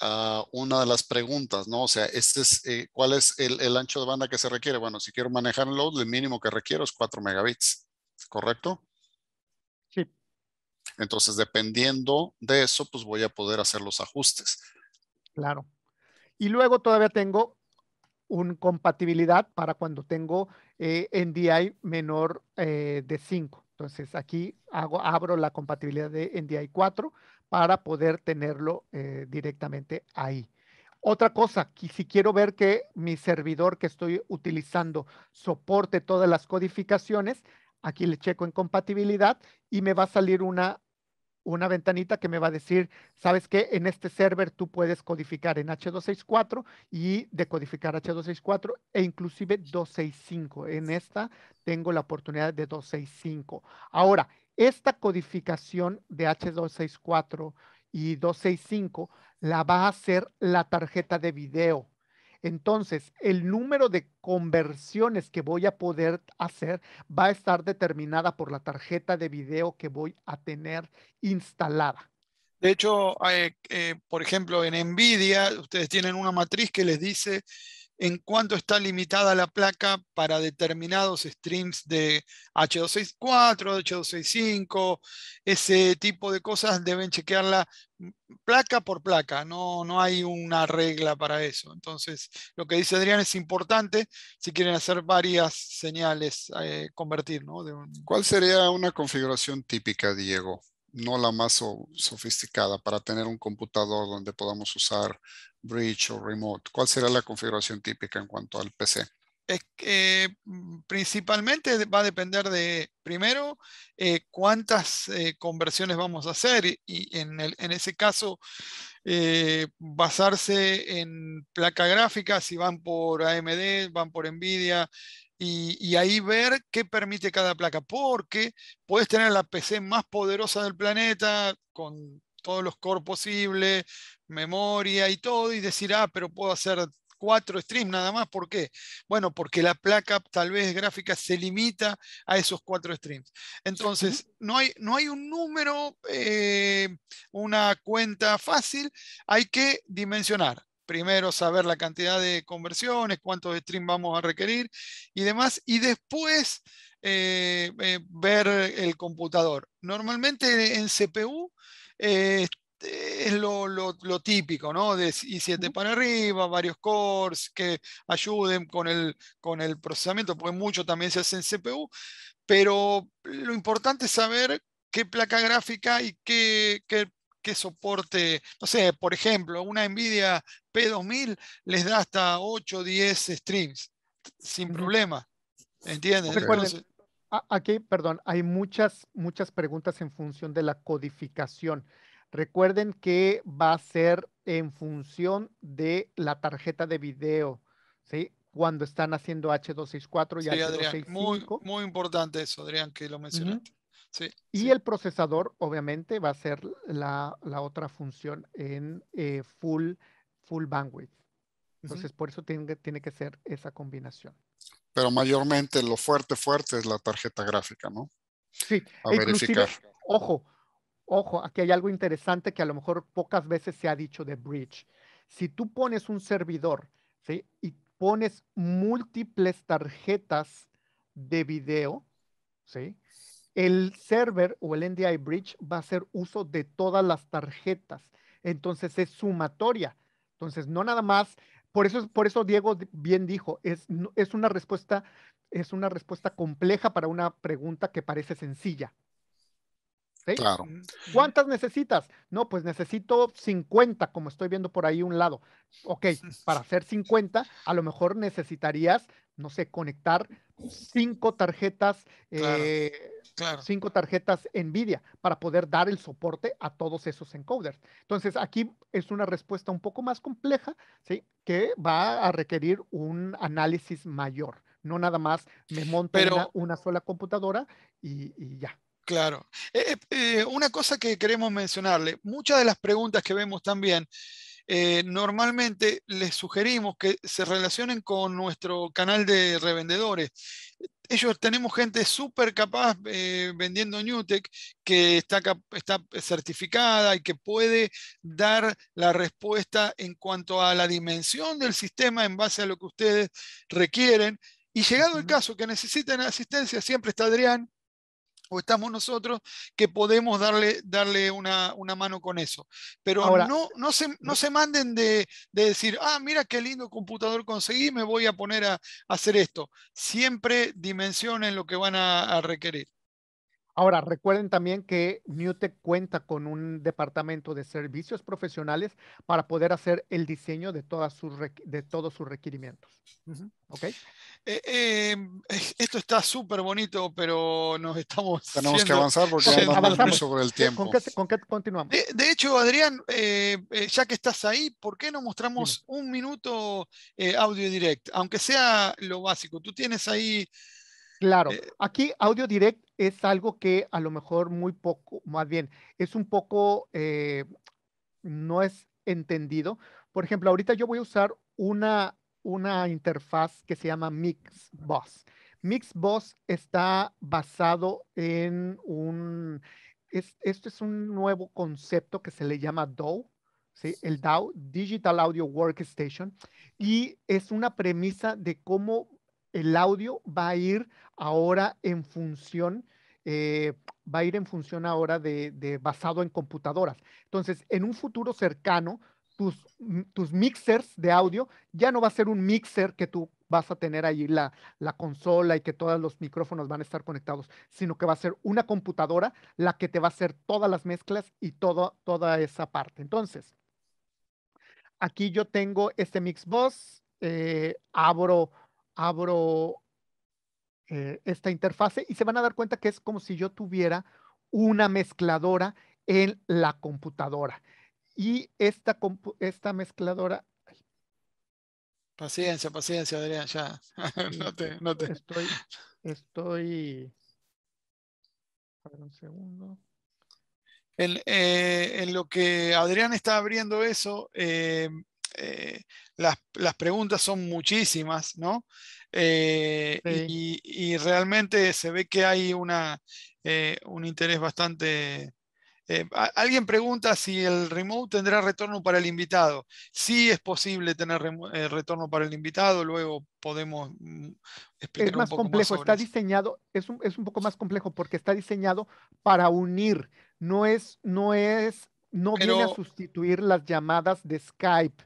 a una de las preguntas, ¿no? O sea, este es, eh, ¿cuál es el, ancho de banda que se requiere? Bueno, si quiero manejar el el mínimo que requiero es 4 megabits, ¿correcto? Sí. Entonces, dependiendo de eso, pues voy a poder hacer los ajustes. Claro. Y luego todavía tengo un compatibilidad para cuando tengo eh, NDI menor eh, de 5. Entonces aquí hago, abro la compatibilidad de NDI 4 para poder tenerlo eh, directamente ahí. Otra cosa, si quiero ver que mi servidor que estoy utilizando soporte todas las codificaciones, aquí le checo en compatibilidad y me va a salir una, una ventanita que me va a decir, sabes qué? en este server tú puedes codificar en H264 y decodificar H264 e inclusive 265. En esta tengo la oportunidad de 265. Ahora, esta codificación de H264 y 265 la va a hacer la tarjeta de video. Entonces, el número de conversiones que voy a poder hacer va a estar determinada por la tarjeta de video que voy a tener instalada. De hecho, eh, eh, por ejemplo, en NVIDIA, ustedes tienen una matriz que les dice en cuanto está limitada la placa para determinados streams de H264, H265, ese tipo de cosas deben chequearla mm, placa por placa, no, no hay una regla para eso. Entonces, lo que dice Adrián es importante si quieren hacer varias señales, eh, convertir. ¿Cuál sería una configuración típica, Diego? no la más sofisticada, para tener un computador donde podamos usar bridge o remote? ¿Cuál será la configuración típica en cuanto al PC? Mm, principalmente va a depender de, primero, eh, cuántas eh, conversiones vamos a hacer y, en, ese caso eh, basarse en placa gráfica, si van por AMD, van por Nvidia, y, y, ahí ver qué permite cada placa, porque puedes tener la PC más poderosa del planeta con todos los cores posibles, memoria y todo y decir, ah, pero puedo hacer cuatro streams nada más. ¿Por qué? Bueno, porque la placa tal vez gráfica se limita a esos cuatro streams. Entonces, no hay, no hay un número, eh, una cuenta fácil, hay que dimensionar. Primero saber la cantidad de conversiones, cuántos streams vamos a requerir y demás. Y después eh, eh, ver el computador. Normalmente en CPU eh, es lo, lo, típico, ¿no? De i7 para arriba, varios cores que ayuden con el, con el procesamiento, porque mucho también se hace en CPU, pero lo importante es saber qué placa gráfica y qué, soporte, no sé, por ejemplo, una NVIDIA P2000 les da hasta 8 o 10 streams, sin problema, ¿entienden? Aquí, perdón, hay muchas, muchas preguntas en función de la codificación. Recuerden que va a ser en función de la tarjeta de video, ¿sí? Cuando están haciendo H264 y sí, Adrián, muy, importante eso, Adrián, que lo mencionaste. sí, y el procesador, obviamente, va a ser la, otra función en eh, full, full bandwidth. Entonces, por eso tiene, tiene que ser esa combinación. Pero mayormente lo fuerte, fuerte es la tarjeta gráfica, ¿no? Sí, a e verificar. Ojo, ojo, aquí hay algo interesante que a lo mejor pocas veces se ha dicho de Bridge. Si tú pones un servidor y pones múltiples tarjetas de video, el server o el NDI Bridge va a hacer uso de todas las tarjetas. Entonces es sumatoria. Entonces no nada más, por eso, por eso Diego bien dijo, es una respuesta, es una respuesta compleja para una pregunta que parece sencilla. Claro. Mm, mm. ¿Cuántas necesitas? No, pues necesito 50, como estoy viendo por ahí un lado. Ok, para hacer 50, a lo mejor necesitarías, no sé, conectar cinco tarjetas, eh, cinco tarjetas NVIDIA para poder dar el soporte a todos esos encoders. Entonces, aquí es una respuesta un poco más compleja, ¿sí? Que va a requerir un análisis mayor. No nada más me monto una, sola computadora y ya. Claro. Eh, eh, eh, una cosa que queremos mencionarle, muchas de las preguntas que vemos también, normalmente les sugerimos que se relacionen con nuestro canal de revendedores. Ellos tenemos gente súper capaz vendiendo Newtech que está, certificada y que puede dar la respuesta en cuanto a la dimensión del sistema en base a lo que ustedes requieren. Y llegado el caso que necesiten asistencia, siempre está Adrián, o estamos nosotros que podemos darle, darle una, una mano con eso. Pero no, no, se, no se manden de, decir, ah, mira qué lindo computador conseguí, me voy a poner a, hacer esto. Siempre dimensionen lo que van a requerir. Ahora, recuerden también que Newtek cuenta con un departamento de servicios profesionales para poder hacer el diseño de, todas sus, de todos sus requerimientos. ¿Ok? Eh, eh, esto está súper bonito, pero nos estamos... Tenemos que avanzar porque falta mucho sobre el tiempo. ¿Con qué, continuamos? Eh, de, hecho, Adrián, ya que estás ahí, ¿por qué no mostramos un minuto audio direct? Aunque sea lo básico. Tú tienes ahí... Claro, aquí Audio Direct es algo que a lo mejor muy poco, más bien, es un poco, eh, no es entendido. Por ejemplo, ahorita yo voy a usar una, una interfaz que se llama MixBoss. MixBoss está basado en un, esto es un nuevo concepto que se le llama DAW, ¿sí? el DAW, Digital Audio Workstation, y es una premisa de cómo el audio va a ir ahora en función, eh, va a ir en función ahora de, basado en computadoras. Entonces, en un futuro cercano, tus, mixers de audio ya no va a ser un mixer que tú vas a tener ahí la, consola y que todos los micrófonos van a estar conectados, sino que va a ser una computadora la que te va a hacer todas las mezclas y toda esa parte. Entonces, aquí yo tengo este Mixbox, eh, abro abro eh, esta interfase y se van a dar cuenta que es como si yo tuviera una mezcladora en la computadora. Y esta, esta mezcladora... Paciencia, paciencia, Adrián, ya. (laughs) no te, no te... Estoy, estoy... un segundo. En, eh, en, lo que Adrián está abriendo eso, eh, eh, las, preguntas son muchísimas, ¿no? Eh, y, realmente se ve que hay una, eh, un interés bastante... alguien pregunta si el remote tendrá retorno para el invitado. Sí es posible tener retorno para el invitado, luego podemos mm, explicar. Es más complejo, está diseñado, es un, poco más complejo porque está diseñado para unir, no es, no es no viene a sustituir las llamadas de Skype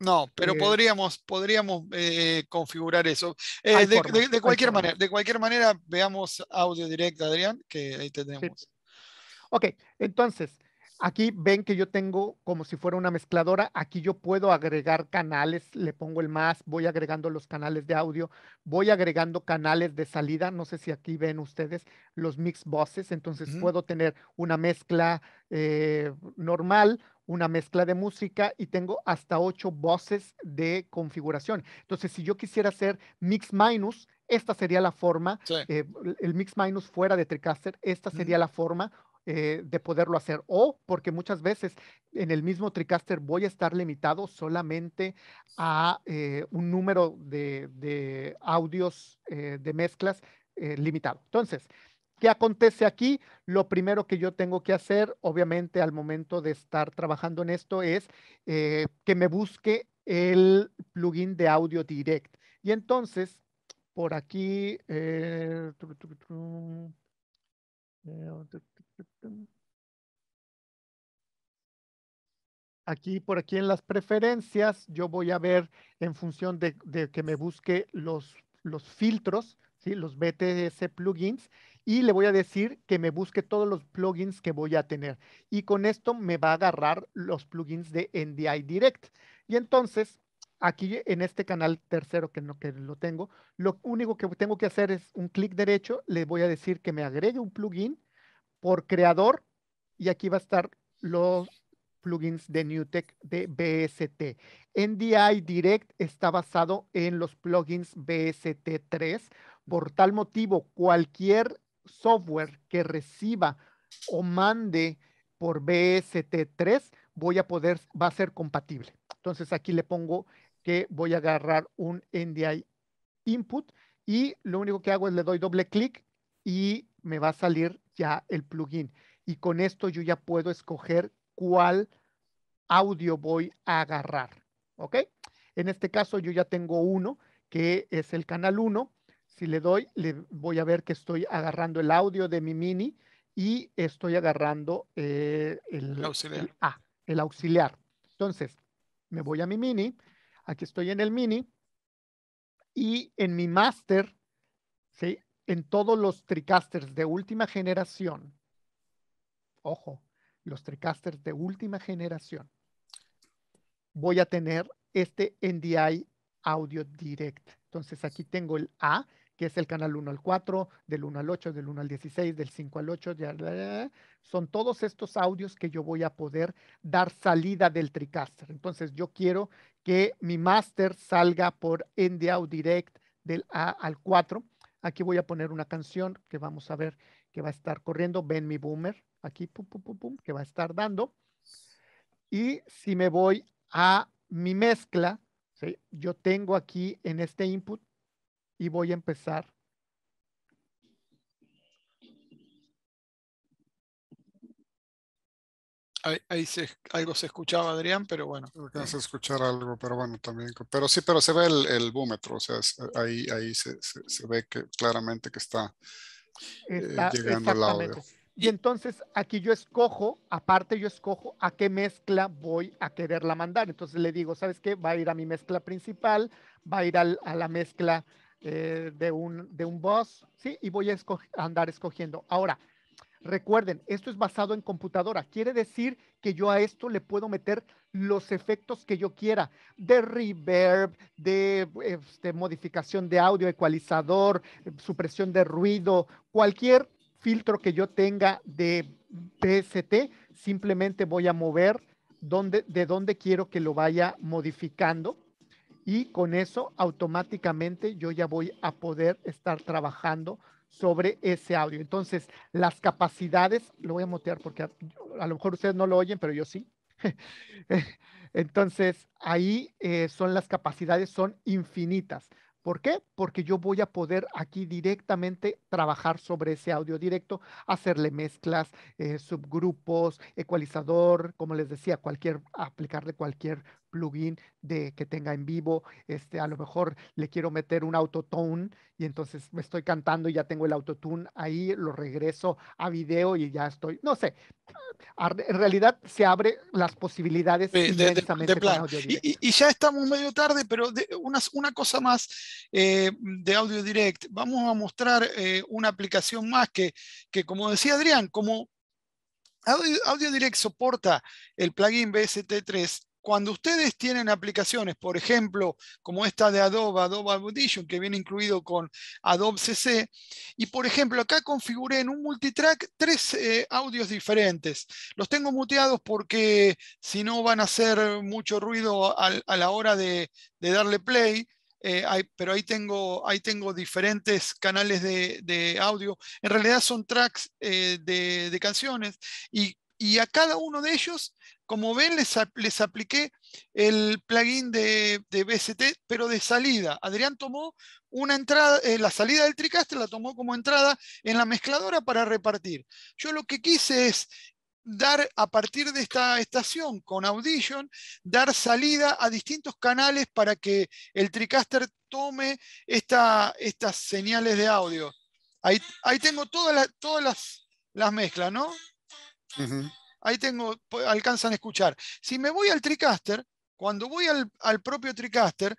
no, pero eh, podríamos, podríamos eh, configurar eso. Eh, de, cualquier manera, de cualquier manera, veamos audio directo, Adrián, que ahí tenemos. Ok, entonces, Aquí ven que yo tengo como si fuera una mezcladora. Aquí yo puedo agregar canales, le pongo el más, voy agregando los canales de audio, voy agregando canales de salida. No sé si aquí ven ustedes los mix bosses. Entonces puedo tener una mezcla eh, normal, una mezcla de música y tengo hasta ocho voces de configuración. Entonces, si yo quisiera hacer mix minus, esta sería la forma, eh, el mix minus fuera de Tricaster, esta sería la forma, eh, de poderlo hacer o porque muchas veces en el mismo TriCaster voy a estar limitado solamente a eh, un número de, audios eh, de mezclas limitado. Entonces, ¿qué acontece aquí? Lo primero que yo tengo que hacer, obviamente, al momento de estar trabajando en esto es que me busque el plugin de audio direct. Y entonces, por aquí... Aquí, por aquí en las preferencias, yo voy a ver en función de, que me busque los, los filtros, ¿sí? los BTS plugins, y le voy a decir que me busque todos los plugins que voy a tener. Y con esto me va a agarrar los plugins de NDI Direct. Y entonces, aquí en este canal tercero que, no, que lo tengo, lo único que tengo que hacer es un clic derecho, le voy a decir que me agregue un plugin por creador y aquí va a estar los plugins de NewTek de BST. NDI Direct está basado en los plugins BST3. Por tal motivo, cualquier software que reciba o mande por BST3 voy a poder, va a ser compatible. Entonces aquí le pongo que voy a agarrar un NDI input y lo único que hago es le doy doble clic y me va a salir ya el plugin. Y con esto yo ya puedo escoger cuál audio voy a agarrar. ¿Ok? En este caso yo ya tengo uno que es el canal 1. Si le doy, le voy a ver que estoy agarrando el audio de mi mini y estoy agarrando eh, el, auxiliar. ah, el auxiliar. Entonces, me voy a mi mini. Aquí estoy en el mini. Y en mi master, ¿sí? en todos los Tricasters de última generación. Ojo, los Tricasters de última generación. Voy a tener este NDI Audio Direct. Entonces aquí tengo el A, que es el canal 1 al 4, del 1 al 8, del 1 al 16, del 5 al 8. Ya, Son todos estos audios que yo voy a poder dar salida del TriCaster. Entonces yo quiero que mi master salga por Audio Direct del A al 4 Aquí voy a poner una canción que vamos a ver que va a estar corriendo. Ven mi boomer. Aquí, pum, pum, pum, pum, que va a estar dando. Y si me voy a mi mezcla, yo tengo aquí en este input y voy a empezar Ahí, algo se escuchaba, Adrián, pero bueno. a escuchar algo, pero bueno, también. Pero sí, pero se ve el, el búmetro, o sea, eh, ahí, ahí se, ve que claramente que está, eh, llegando el audio. Y entonces aquí yo escojo, aparte yo escojo a qué mezcla voy a quererla mandar. Entonces le digo, ¿sabes qué? Va a ir a mi mezcla principal, va a ir a la mezcla eh, de, un, de un boss, ¿sí? Y voy a andar escogiendo. Ahora, Recuerden, esto es basado en computadora. Quiere decir que yo a esto le puedo meter los efectos que yo quiera, de reverb, de, este, modificación de audio, ecualizador, supresión de ruido, cualquier filtro que yo tenga de PST, simplemente voy a mover de dónde quiero que lo vaya modificando y con eso automáticamente yo ya voy a poder estar trabajando sobre ese audio. Entonces, las capacidades, lo voy a motear porque a, lo mejor ustedes no lo oyen, pero yo sí. (laughs) Entonces, ahí eh, son las capacidades, son infinitas. ¿Por qué? Porque yo voy a poder aquí directamente trabajar sobre ese audio directo, hacerle mezclas, eh, subgrupos, ecualizador, como les decía, cualquier, aplicarle cualquier plugin de, que tenga en vivo, este, a lo mejor le quiero meter un autotune y entonces me estoy cantando y ya tengo el autotune ahí, lo regreso a video y ya estoy, no sé, en realidad se abre las posibilidades de, audio Y, ya estamos medio tarde, pero una, cosa más eh, de audio direct, vamos a mostrar eh, una aplicación más que, que como decía Adrián, como Audio, Direct soporta el plugin BST3. Cuando ustedes tienen aplicaciones, por ejemplo, como esta de Adobe, Adobe Audition, que viene incluido con Adobe CC, y por ejemplo, acá configuré en un multitrack tres eh, audios diferentes. Los tengo muteados porque si no van a hacer mucho ruido a la hora de, darle play. Eh, pero ahí tengo, ahí tengo diferentes canales de, audio. En realidad son tracks eh, de, canciones y, y, a cada uno de ellos como ven, les, les apliqué el plugin de, de, BST, pero de salida. Adrián tomó una entrada, eh, la salida del TriCaster la tomó como entrada en la mezcladora para repartir. Yo lo que quise es dar a partir de esta estación con Audition, dar salida a distintos canales para que el TriCaster tome esta, estas señales de audio. Ahí, ahí tengo todas todas las, las mezclas, ¿no? ahí tengo, alcanzan a escuchar. Si me voy al TriCaster, cuando voy al, propio TriCaster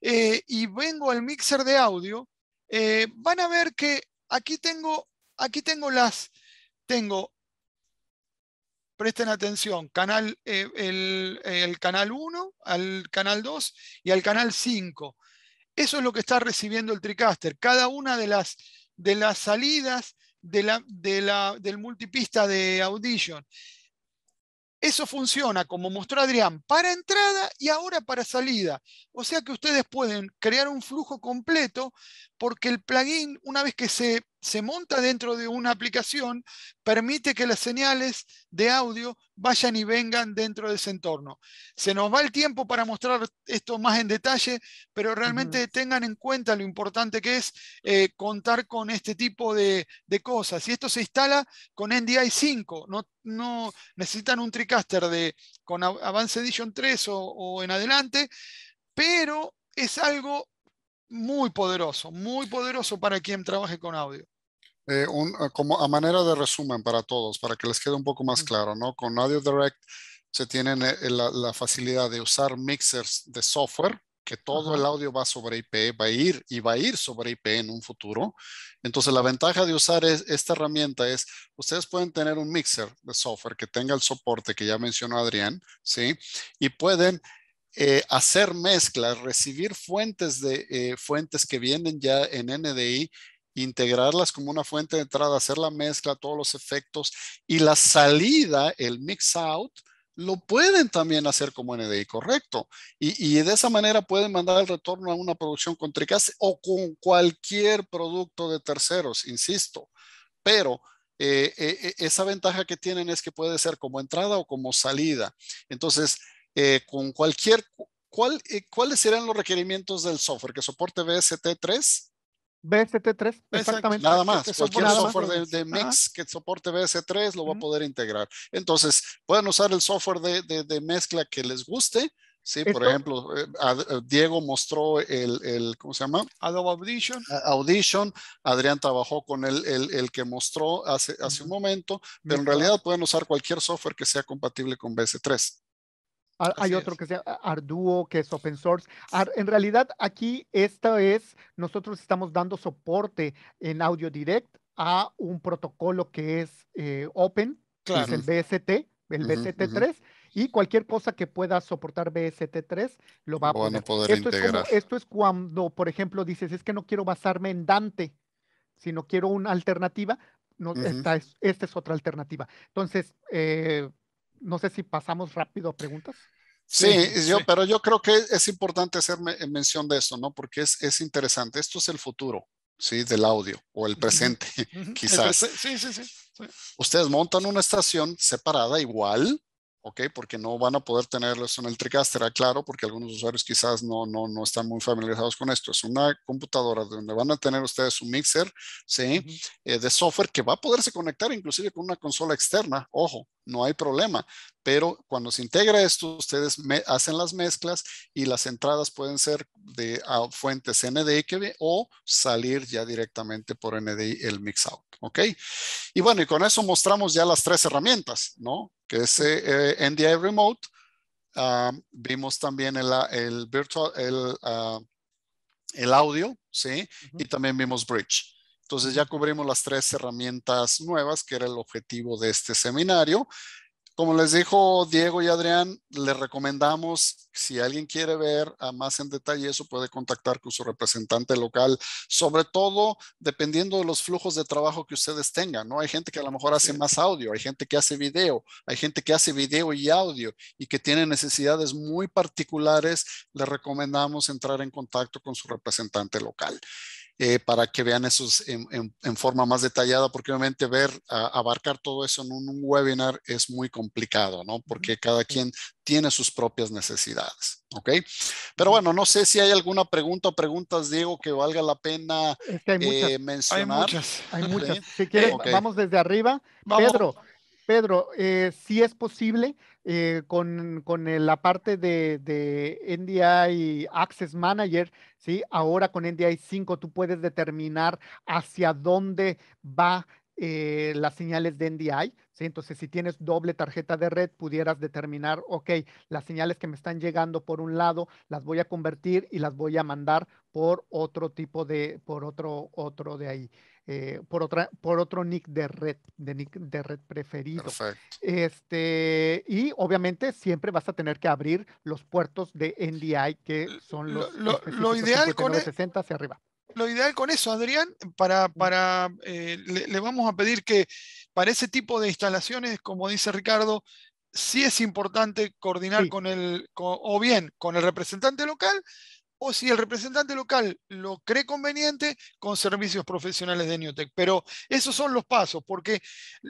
eh, y vengo al mixer de audio, eh, van a ver que aquí tengo, aquí tengo las, tengo, presten atención, canal, eh, el, canal 1, al canal 2 y al canal 5. Eso es lo que está recibiendo el TriCaster. Cada una de las, de las salidas de la, del multipista de Audition. Eso funciona, como mostró Adrián, para entrada y ahora para salida. O sea que ustedes pueden crear un flujo completo porque el plugin, una vez que se, monta dentro de una aplicación, permite que las señales de audio vayan y vengan dentro de ese entorno. Se nos va el tiempo para mostrar esto más en detalle, pero realmente tengan en cuenta lo importante que es eh, contar con este tipo de, cosas. Y esto se instala con NDI 5, no, necesitan un TriCaster de, con Advanced Edition 3 o, o en adelante, pero es algo muy poderoso, muy poderoso para quien trabaje con audio. Eh, eh, como a manera de resumen para todos, para que les quede un poco más claro, ¿no? Con Audio Direct se tienen eh, la, facilidad de usar mixers de software, que todo el audio va sobre IP, va a ir y va a ir sobre IP en un futuro. Entonces, la ventaja de usar esta herramienta es, ustedes pueden tener un mixer de software que tenga el soporte que ya mencionó Adrián, ¿sí? Y pueden eh, hacer mezclas, recibir fuentes de eh, fuentes que vienen ya en NDI, integrarlas como una fuente de entrada, hacer la mezcla, todos los efectos y la salida, el mix out, lo pueden también hacer como NDI, correcto. Y, de esa manera pueden mandar el retorno a una producción con Tricast o con cualquier producto de terceros, insisto. Pero eh, esa ventaja que tienen es que puede ser como entrada o como salida. Entonces, eh, con cualquier, cuál, eh, ¿cuáles serán los requerimientos del software? ¿Que soporte BST3? BST3, exactamente. Nada más, cualquier software De, Mix que soporte BST3 lo va a poder integrar. Entonces, pueden usar el software de, mezcla que les guste, Sí, por ejemplo, eh, Diego mostró el, ¿cómo se llama? Adobe Audition. Audition. Adrián trabajó con el, que mostró hace, hace un momento, pero en realidad pueden usar cualquier software que sea compatible con BS3 hay otro que sea Arduo, que es open source. en realidad, aquí esta es, nosotros estamos dando soporte en Audio Direct a un protocolo que es eh, open, que es el BST, el BST3, y cualquier cosa que pueda soportar BST3 lo va a poder esto integrar. esto es cuando, por ejemplo, dices, es que no quiero basarme en Dante, sino quiero una alternativa. No, esta, es, esta, es, otra alternativa. Entonces, eh, no sé si pasamos rápido a preguntas. Sí, yo, pero yo creo que es importante hacer eh, mención de esto, ¿no? Porque es, interesante. Esto es el futuro, ¿sí? Del audio o el presente, (laughs) quizás. sí, sí, sí, Ustedes montan una estación separada igual, ¿ok? Porque no van a poder tener en el Tricaster, ah, claro, porque algunos usuarios quizás no, no, están muy familiarizados con esto. Es una computadora donde van a tener ustedes un mixer, ¿sí? Eh, de software que va a poderse conectar inclusive con una consola externa, ojo, no hay problema. Pero cuando se integra esto, ustedes hacen las mezclas y las entradas pueden ser de fuentes NDI que o salir ya directamente por NDI el mix out. ¿Ok? Y bueno, y con eso mostramos ya las tres herramientas, ¿no? Que es eh, eh, NDI Remote. Ah, vimos también el, ah, virtual, ah, el, audio, ¿sí? Y también vimos Bridge. Entonces ya cubrimos las tres herramientas nuevas, que era el objetivo de este seminario. Como les dijo Diego y Adrián, les recomendamos, si alguien quiere ver más en detalle eso, puede contactar con su representante local, sobre todo dependiendo de los flujos de trabajo que ustedes tengan, ¿no? Hay gente que a lo mejor hace más audio, hay gente que hace video, hay gente que hace video y audio y que tiene necesidades muy particulares, les recomendamos entrar en contacto con su representante local. Eh, para que vean esos en, forma más detallada, porque obviamente ver, abarcar todo eso en un, webinar es muy complicado, ¿no? Porque cada quien tiene sus propias necesidades, ¿ok? Pero bueno, no sé si hay alguna pregunta o preguntas, Diego, que valga la pena eh, mencionar. Hay muchas, hay muchas. (laughs) Si quieres, vamos desde arriba. Pedro. Pedro, eh, si es posible eh, con, la parte de, NDI Access Manager, ¿sí? ahora con NDI 5 tú puedes determinar hacia dónde va eh, las señales de NDI. Entonces, si tienes doble tarjeta de red, pudieras determinar, ok, las señales que me están llegando por un lado, las voy a convertir y las voy a mandar por otro tipo de, por otro, otro de ahí. Eh, por, otra, por otro nick de red, de nick de red preferido. Este, y obviamente siempre vas a tener que abrir los puertos de NDI, que son los lo, ideal con el, 60 hacia arriba. Lo ideal con eso, Adrián, para, eh, le, vamos a pedir que para ese tipo de instalaciones, como dice Ricardo, sí es importante coordinar con el, o bien con el representante local, o si el representante local lo cree conveniente, con servicios profesionales de Newtec. Pero esos son los pasos, porque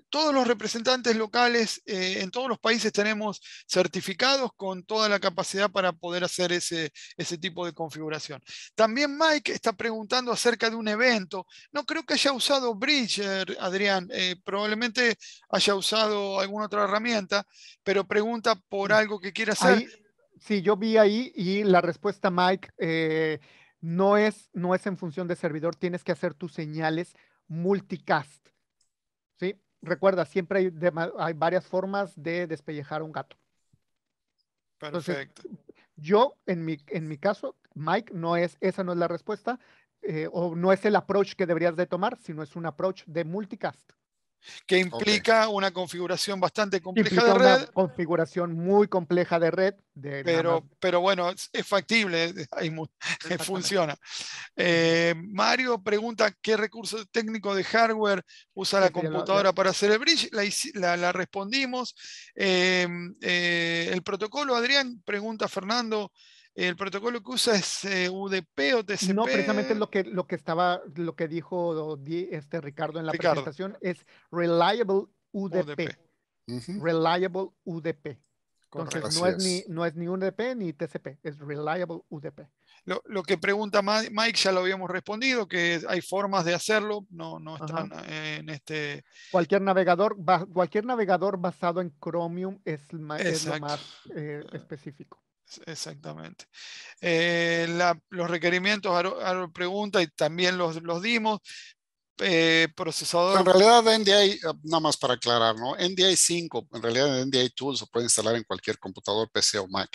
todos los representantes locales eh, en todos los países tenemos certificados con toda la capacidad para poder hacer ese, ese tipo de configuración. También Mike está preguntando acerca de un evento. No creo que haya usado Bridger, Adrián. Eh, probablemente haya usado alguna otra herramienta, pero pregunta por mm. algo que quiera hacer sí, yo vi ahí y la respuesta, Mike, eh, no, es, no es en función de servidor, tienes que hacer tus señales multicast. ¿Sí? Recuerda, siempre hay, varias formas de despellejar un gato. Perfecto. yo, en mi, en mi caso, Mike, no es, esa no es la respuesta, eh, o no es el approach que deberías de tomar, sino es un approach de multicast que implica una configuración bastante compleja de red. Una configuración muy compleja de red. pero, pero bueno, es, factible, (laughs) hay, eh, funciona. Eh, Mario pregunta qué recurso técnico de hardware usa la computadora para hacer el bridge. La, respondimos. Eh, el protocolo, Adrián, pregunta Fernando el protocolo que usa es eh, UDP o TCP. No, precisamente lo que, lo que estaba, lo que dijo este Ricardo en la presentación es Reliable UDP. Reliable UDP. Entonces no es, ni, no es ni UDP ni TCP, es Reliable UDP. Lo, que pregunta Mike ya lo habíamos respondido, que hay formas de hacerlo, no, no están eh, en este... Cualquier navegador, cualquier navegador basado en Chromium es, es lo más eh, específico. Exactamente. Eh, los requerimientos, Aro, pregunta, y también los, dimos. Eh, procesador. En realidad, NDI, eh, nada más para aclarar, ¿no? NDI 5, en realidad NDI Tools se puede instalar en cualquier computador PC o Mac.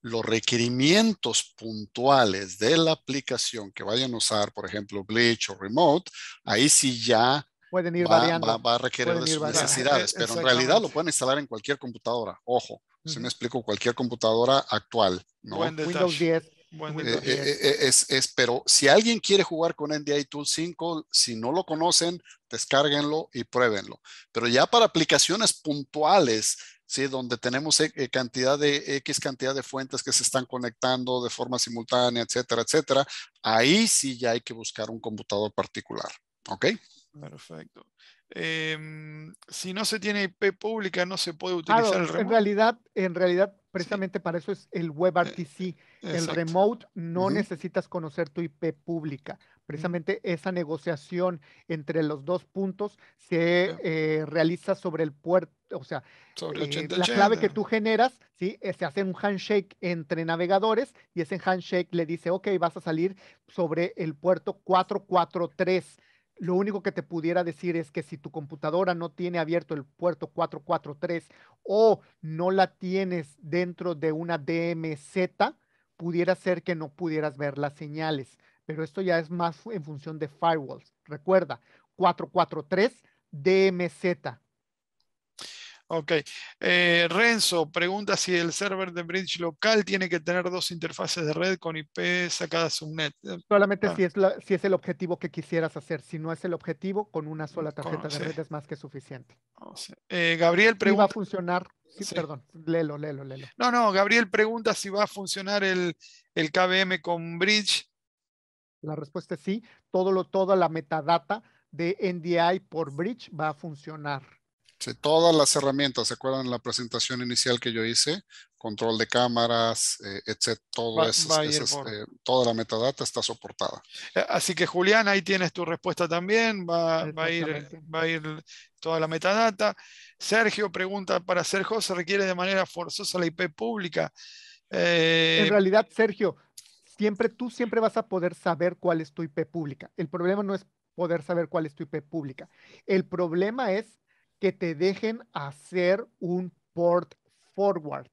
Los requerimientos puntuales de la aplicación que vayan a usar, por ejemplo, Bleach o Remote, ahí sí ya pueden ir va, variando. Va, a requerir de sus necesidades, (laughs) pero en realidad lo pueden instalar en cualquier computadora, ojo. Si me explico, cualquier computadora actual, ¿no? Windows 10. Eh, eh, eh, es, pero si alguien quiere jugar con NDI Tool 5, si no lo conocen, descárguenlo y pruébenlo. Pero ya para aplicaciones puntuales, ¿sí? donde tenemos e, cantidad de X cantidad de fuentes que se están conectando de forma simultánea, etcétera, etcétera, ahí sí ya hay que buscar un computador particular. ¿Ok? Perfecto. Em, si no se tiene IP pública, no se puede ah, utilizar el En realidad, en realidad precisamente para eso es el WebRTC. Eh, el remote no necesitas conocer tu IP pública. Precisamente esa negociación entre los dos puntos se eh, realiza sobre el puerto, o sea, eh, la clave que tú generas, ¿sí? se hace un handshake entre navegadores y ese handshake le dice, ok, vas a salir sobre el puerto 443 lo único que te pudiera decir es que si tu computadora no tiene abierto el puerto 443 o no la tienes dentro de una DMZ, pudiera ser que no pudieras ver las señales. Pero esto ya es más en función de firewalls. Recuerda, 443 DMZ. Ok. Eh, Renzo pregunta si el server de bridge local tiene que tener dos interfaces de red con IP cada subnet. Eh, Solamente ah. si, es si es el objetivo que quisieras hacer. Si no es el objetivo, con una mm, sola tarjeta de red es más que suficiente. Oh, eh, Gabriel pregunta. si va a funcionar? Sí, perdón. Lelo, lelo, lelo. No, no. Gabriel pregunta si va a funcionar el, el KBM con bridge. La respuesta es sí. Todo lo, toda la metadata de NDI por bridge va a funcionar este, todas las herramientas, ¿se acuerdan la presentación inicial que yo hice? Control de cámaras, eh, etc. Eh, toda la metadata está soportada. Eh, así que Julián, ahí tienes tu respuesta también. Va, a, ir, va a ir toda la metadata. Sergio pregunta, ¿para Sergio, se requiere de manera forzosa la IP pública? En eh, realidad, Sergio, siempre tú siempre vas a poder saber cuál es tu IP pública. El problema no es poder saber cuál es tu IP pública. El problema es que te dejen hacer un port forward.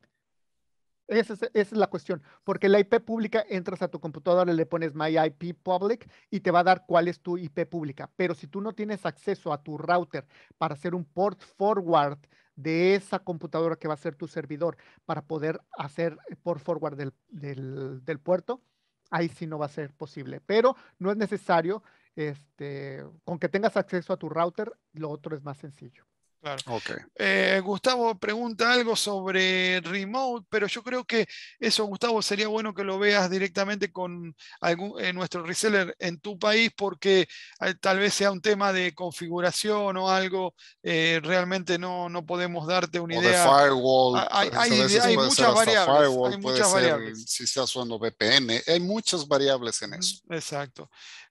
Esa es, la cuestión, porque la IP pública entras a tu computadora, le pones My IP Public y te va a dar cuál es tu IP pública. Pero si tú no tienes acceso a tu router para hacer un port forward de esa computadora que va a ser tu servidor para poder hacer port forward del, del puerto, ahí sí no va a ser posible. Pero no es necesario, este, con que tengas acceso a tu router, lo otro es más sencillo. Claro. Eh, Gustavo pregunta algo sobre remote, pero yo creo que eso, Gustavo, sería bueno que lo veas directamente con algún, en eh, nuestro reseller en tu país, porque eh, tal vez sea un tema de configuración o algo, realmente no, no podemos darte una idea. firewall, ah, hay, muchas variables. hay muchas si estás usando VPN, hay muchas variables en mm, eso. Exacto.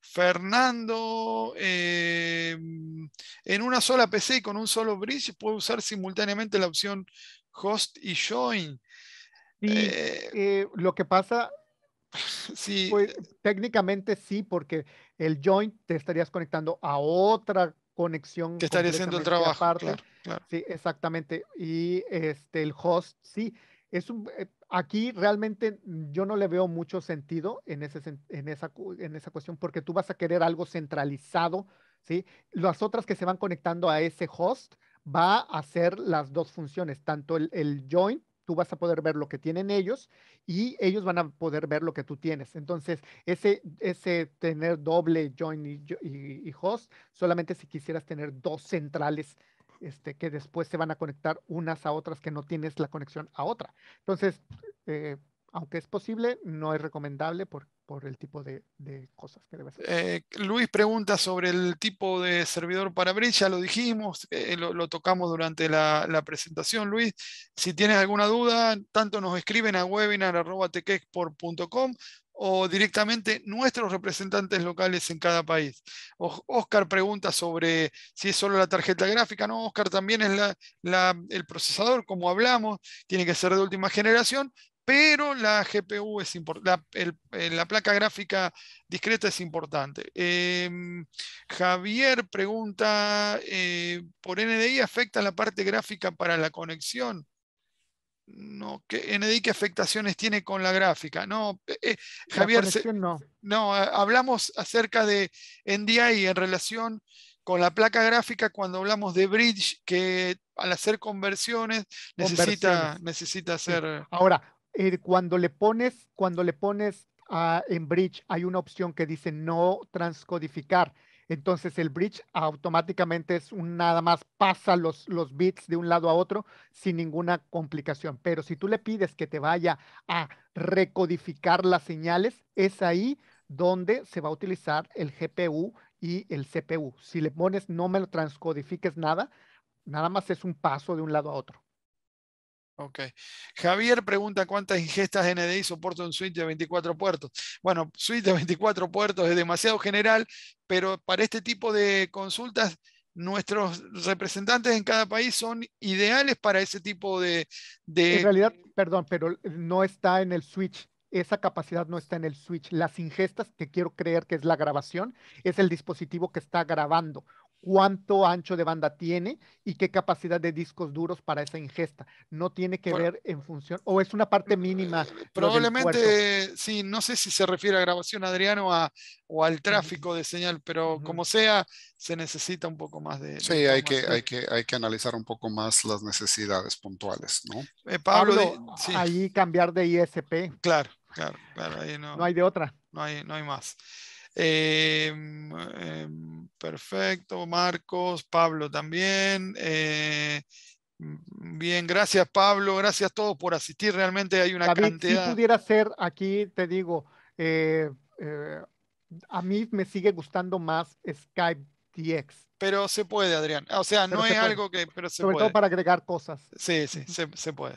Fernando, en una sola PC y con un solo puede usar simultáneamente la opción host y join. Eh, eh, lo que pasa, (laughs) sí. Eh, técnicamente sí, porque el join te estarías conectando a otra conexión. que estaría haciendo el trabajo. Sí, exactamente. Y este, el host, sí. Es un, aquí realmente yo no le veo mucho sentido en, ese, en, esa, en esa cuestión porque tú vas a querer algo centralizado, ¿sí? Las otras que se van conectando a ese host va a hacer las dos funciones, tanto el, el join tú vas a poder ver lo que tienen ellos y ellos van a poder ver lo que tú tienes. Entonces, ese, ese tener doble join y, host, solamente si quisieras tener dos centrales este, que después se van a conectar unas a otras que no tienes la conexión a otra. Entonces, eh, aunque es posible, no es recomendable porque por el tipo de, cosas que eh, Luis pregunta sobre el tipo de servidor para brecha, ya lo dijimos, eh, lo, tocamos durante la, presentación, Luis. Si tienes alguna duda, tanto nos escriben a webinar.techexport.com o directamente nuestros representantes locales en cada país. Oscar pregunta sobre si es solo la tarjeta gráfica. No, Oscar, también es el procesador, como hablamos, tiene que ser de última generación, pero la GPU es importante. Eh, la, placa gráfica discreta es importante. Em, Javier pregunta, eh, ¿por NDI afecta la parte gráfica para la conexión? No, NDI qué afectaciones tiene con la gráfica? No, eh, Javier, no. hablamos acerca de NDI en relación con la placa gráfica cuando hablamos de bridge, que al hacer conversiones necesita, conversiones. necesita hacer... Ahora, cuando le pones, cuando le pones en bridge, hay una opción que dice no transcodificar. Entonces el bridge automáticamente es un nada más pasa los, los bits de un lado a otro sin ninguna complicación. Pero si tú le pides que te vaya a recodificar las señales, es ahí donde se va a utilizar el GPU y el CPU. Si le pones no me lo transcodifiques nada, nada más es un paso de un lado a otro. Ok. Javier pregunta cuántas ingestas NDI soporta un switch de 24 puertos. Bueno, switch de 24 puertos es demasiado general, pero para este tipo de consultas, nuestros representantes en cada país son ideales para ese tipo de, de... En realidad, perdón, pero no está en el switch. Esa capacidad no está en el switch. Las ingestas, que quiero creer que es la grabación, es el dispositivo que está grabando cuánto ancho de banda tiene y qué capacidad de discos duros para esa ingesta. No tiene que ver en función, o es una parte mm, mínima. Probablemente, sí, no sé si se refiere a grabación, Adriano, o al tráfico de señal, pero como sea, se necesita un poco más de... Sí, hay, que, hay, que, hay que analizar un poco más las necesidades puntuales, ¿no? Eh, Pablo, de, ahí cambiar de ISP. Claro, claro, claro, no, hay de otra. No hay, no hay más. Eh, eh, Perfecto, Marcos, Pablo también. Eh, mm, bien, gracias Pablo, gracias a todos por asistir. Realmente hay una cantidad. Si pudiera ser aquí, te digo, eh, eh, a mí me sigue gustando más Skype TX. Pero se puede, Adrián. O sea, no es algo que. Pero se Sobre todo para agregar cosas. Sí, sí, se, puede.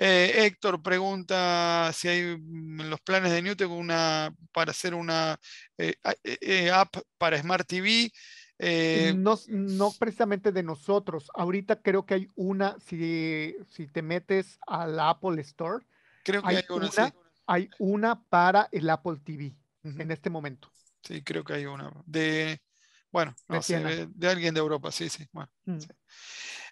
Eh, Héctor pregunta si hay en mm, los planes de Newtek una, para hacer una eh, eh, app para Smart TV. No, no, precisamente de nosotros. Ahorita creo que hay una, si, si te metes al Apple Store, creo que hay, una, para el Apple TV en este momento. Sí, creo que hay una. De, bueno, de, alguien de Europa, sí, Bueno, mm. sí.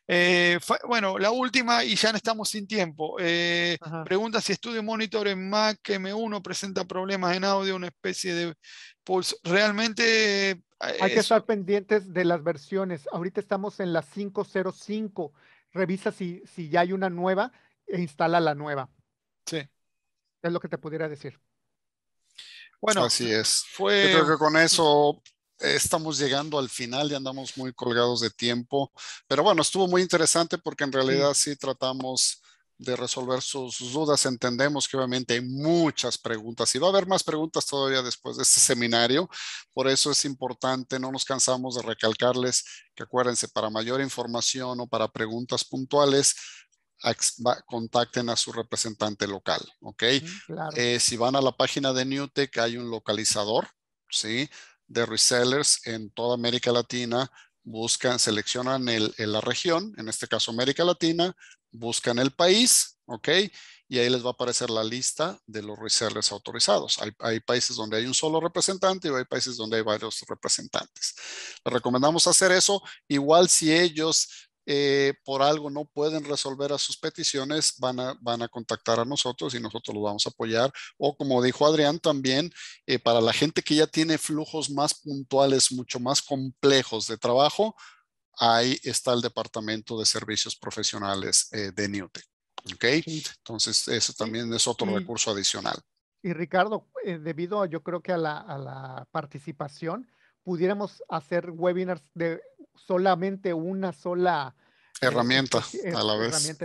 Eh, bueno, la última, y ya no estamos sin tiempo. Eh, pregunta si Studio Monitor en Mac M1 presenta problemas en audio, una especie de pulso. Realmente... Eh, hay que estar pendientes de las versiones. Ahorita estamos en la 505. Revisa si, si ya hay una nueva e instala la nueva. Sí. Es lo que te pudiera decir. Bueno, así es. Yo creo que con eso estamos llegando al final y andamos muy colgados de tiempo. Pero bueno, estuvo muy interesante porque en realidad sí, tratamos de resolver sus, dudas. Entendemos que obviamente hay muchas preguntas y va a haber más preguntas todavía después de este seminario. Por eso es importante, no nos cansamos de recalcarles que acuérdense, para mayor información o para preguntas puntuales, contacten a su representante local, ¿ok? Eh, si van a la página de NewTek, hay un localizador, ¿sí? de resellers en toda América Latina buscan, seleccionan el, la región, en este caso América Latina, buscan el país, ¿ok? Y ahí les va a aparecer la lista de los resellers autorizados. Hay, hay países donde hay un solo representante y hay países donde hay varios representantes. Les recomendamos hacer eso. Igual si ellos eh, por algo no pueden resolver a sus peticiones, van a, van a contactar a nosotros y nosotros los vamos a apoyar. O como dijo Adrián también, eh, para la gente que ya tiene flujos más puntuales, mucho más complejos de trabajo, ahí está el Departamento de Servicios Profesionales eh, de Newtec. ¿Ok? Entonces, eso también es otro recurso adicional. Y Ricardo, debido debido yo creo que a la, participación, pudiéramos hacer webinars de solamente una sola eh, herramienta a la vez.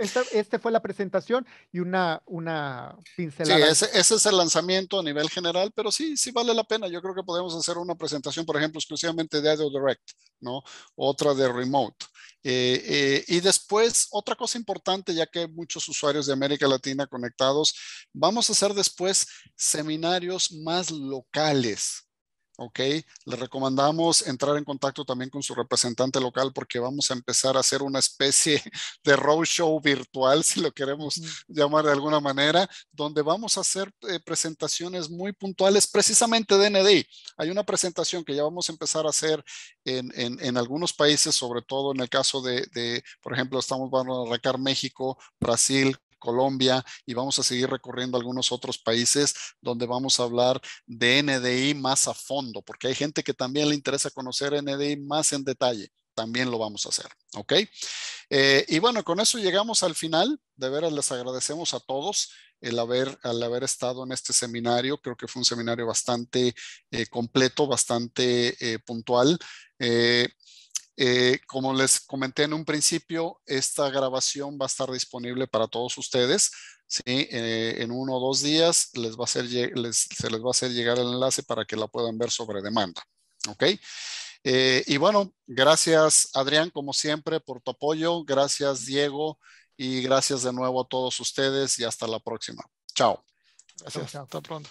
Esta, este fue la presentación y una, una pincelada. ese, es el lanzamiento a nivel general, pero sí, sí vale la pena. Yo creo que podemos hacer una presentación, por ejemplo, exclusivamente de Audio Direct, ¿no? Otra de Remote. Eh, eh, y después, otra cosa importante, ya que hay muchos usuarios de América Latina conectados, vamos a hacer después seminarios más locales ¿ok? Le recomendamos entrar en contacto también con su representante local porque vamos a empezar a hacer una especie (laughs) de roadshow virtual, si lo queremos llamar de alguna manera, donde vamos a hacer eh, presentaciones muy puntuales, precisamente de NDI. Hay una presentación que ya vamos a empezar a hacer en, algunos países, sobre todo en el caso de, por ejemplo, estamos van a arrancar México, Brasil, Colombia y vamos a seguir recorriendo algunos otros países donde vamos a hablar de NDI más a fondo, porque hay gente que también le interesa conocer NDI más en detalle. También lo vamos a hacer, ¿ok? Eh, y bueno, con eso llegamos al final. De veras, les agradecemos a todos el haber, al haber estado en este seminario. Creo que fue un seminario bastante eh, completo, bastante eh, puntual. Eh, como les comenté en un principio, esta grabación va a estar disponible para todos ustedes. Eh, en uno o dos días les va a se les va a hacer llegar el enlace para que la puedan ver sobre demanda. Eh, y bueno, gracias Adrián, como siempre, por tu apoyo. Gracias Diego y gracias de nuevo a todos ustedes y hasta la próxima. Chao. Gracias. Hasta pronto.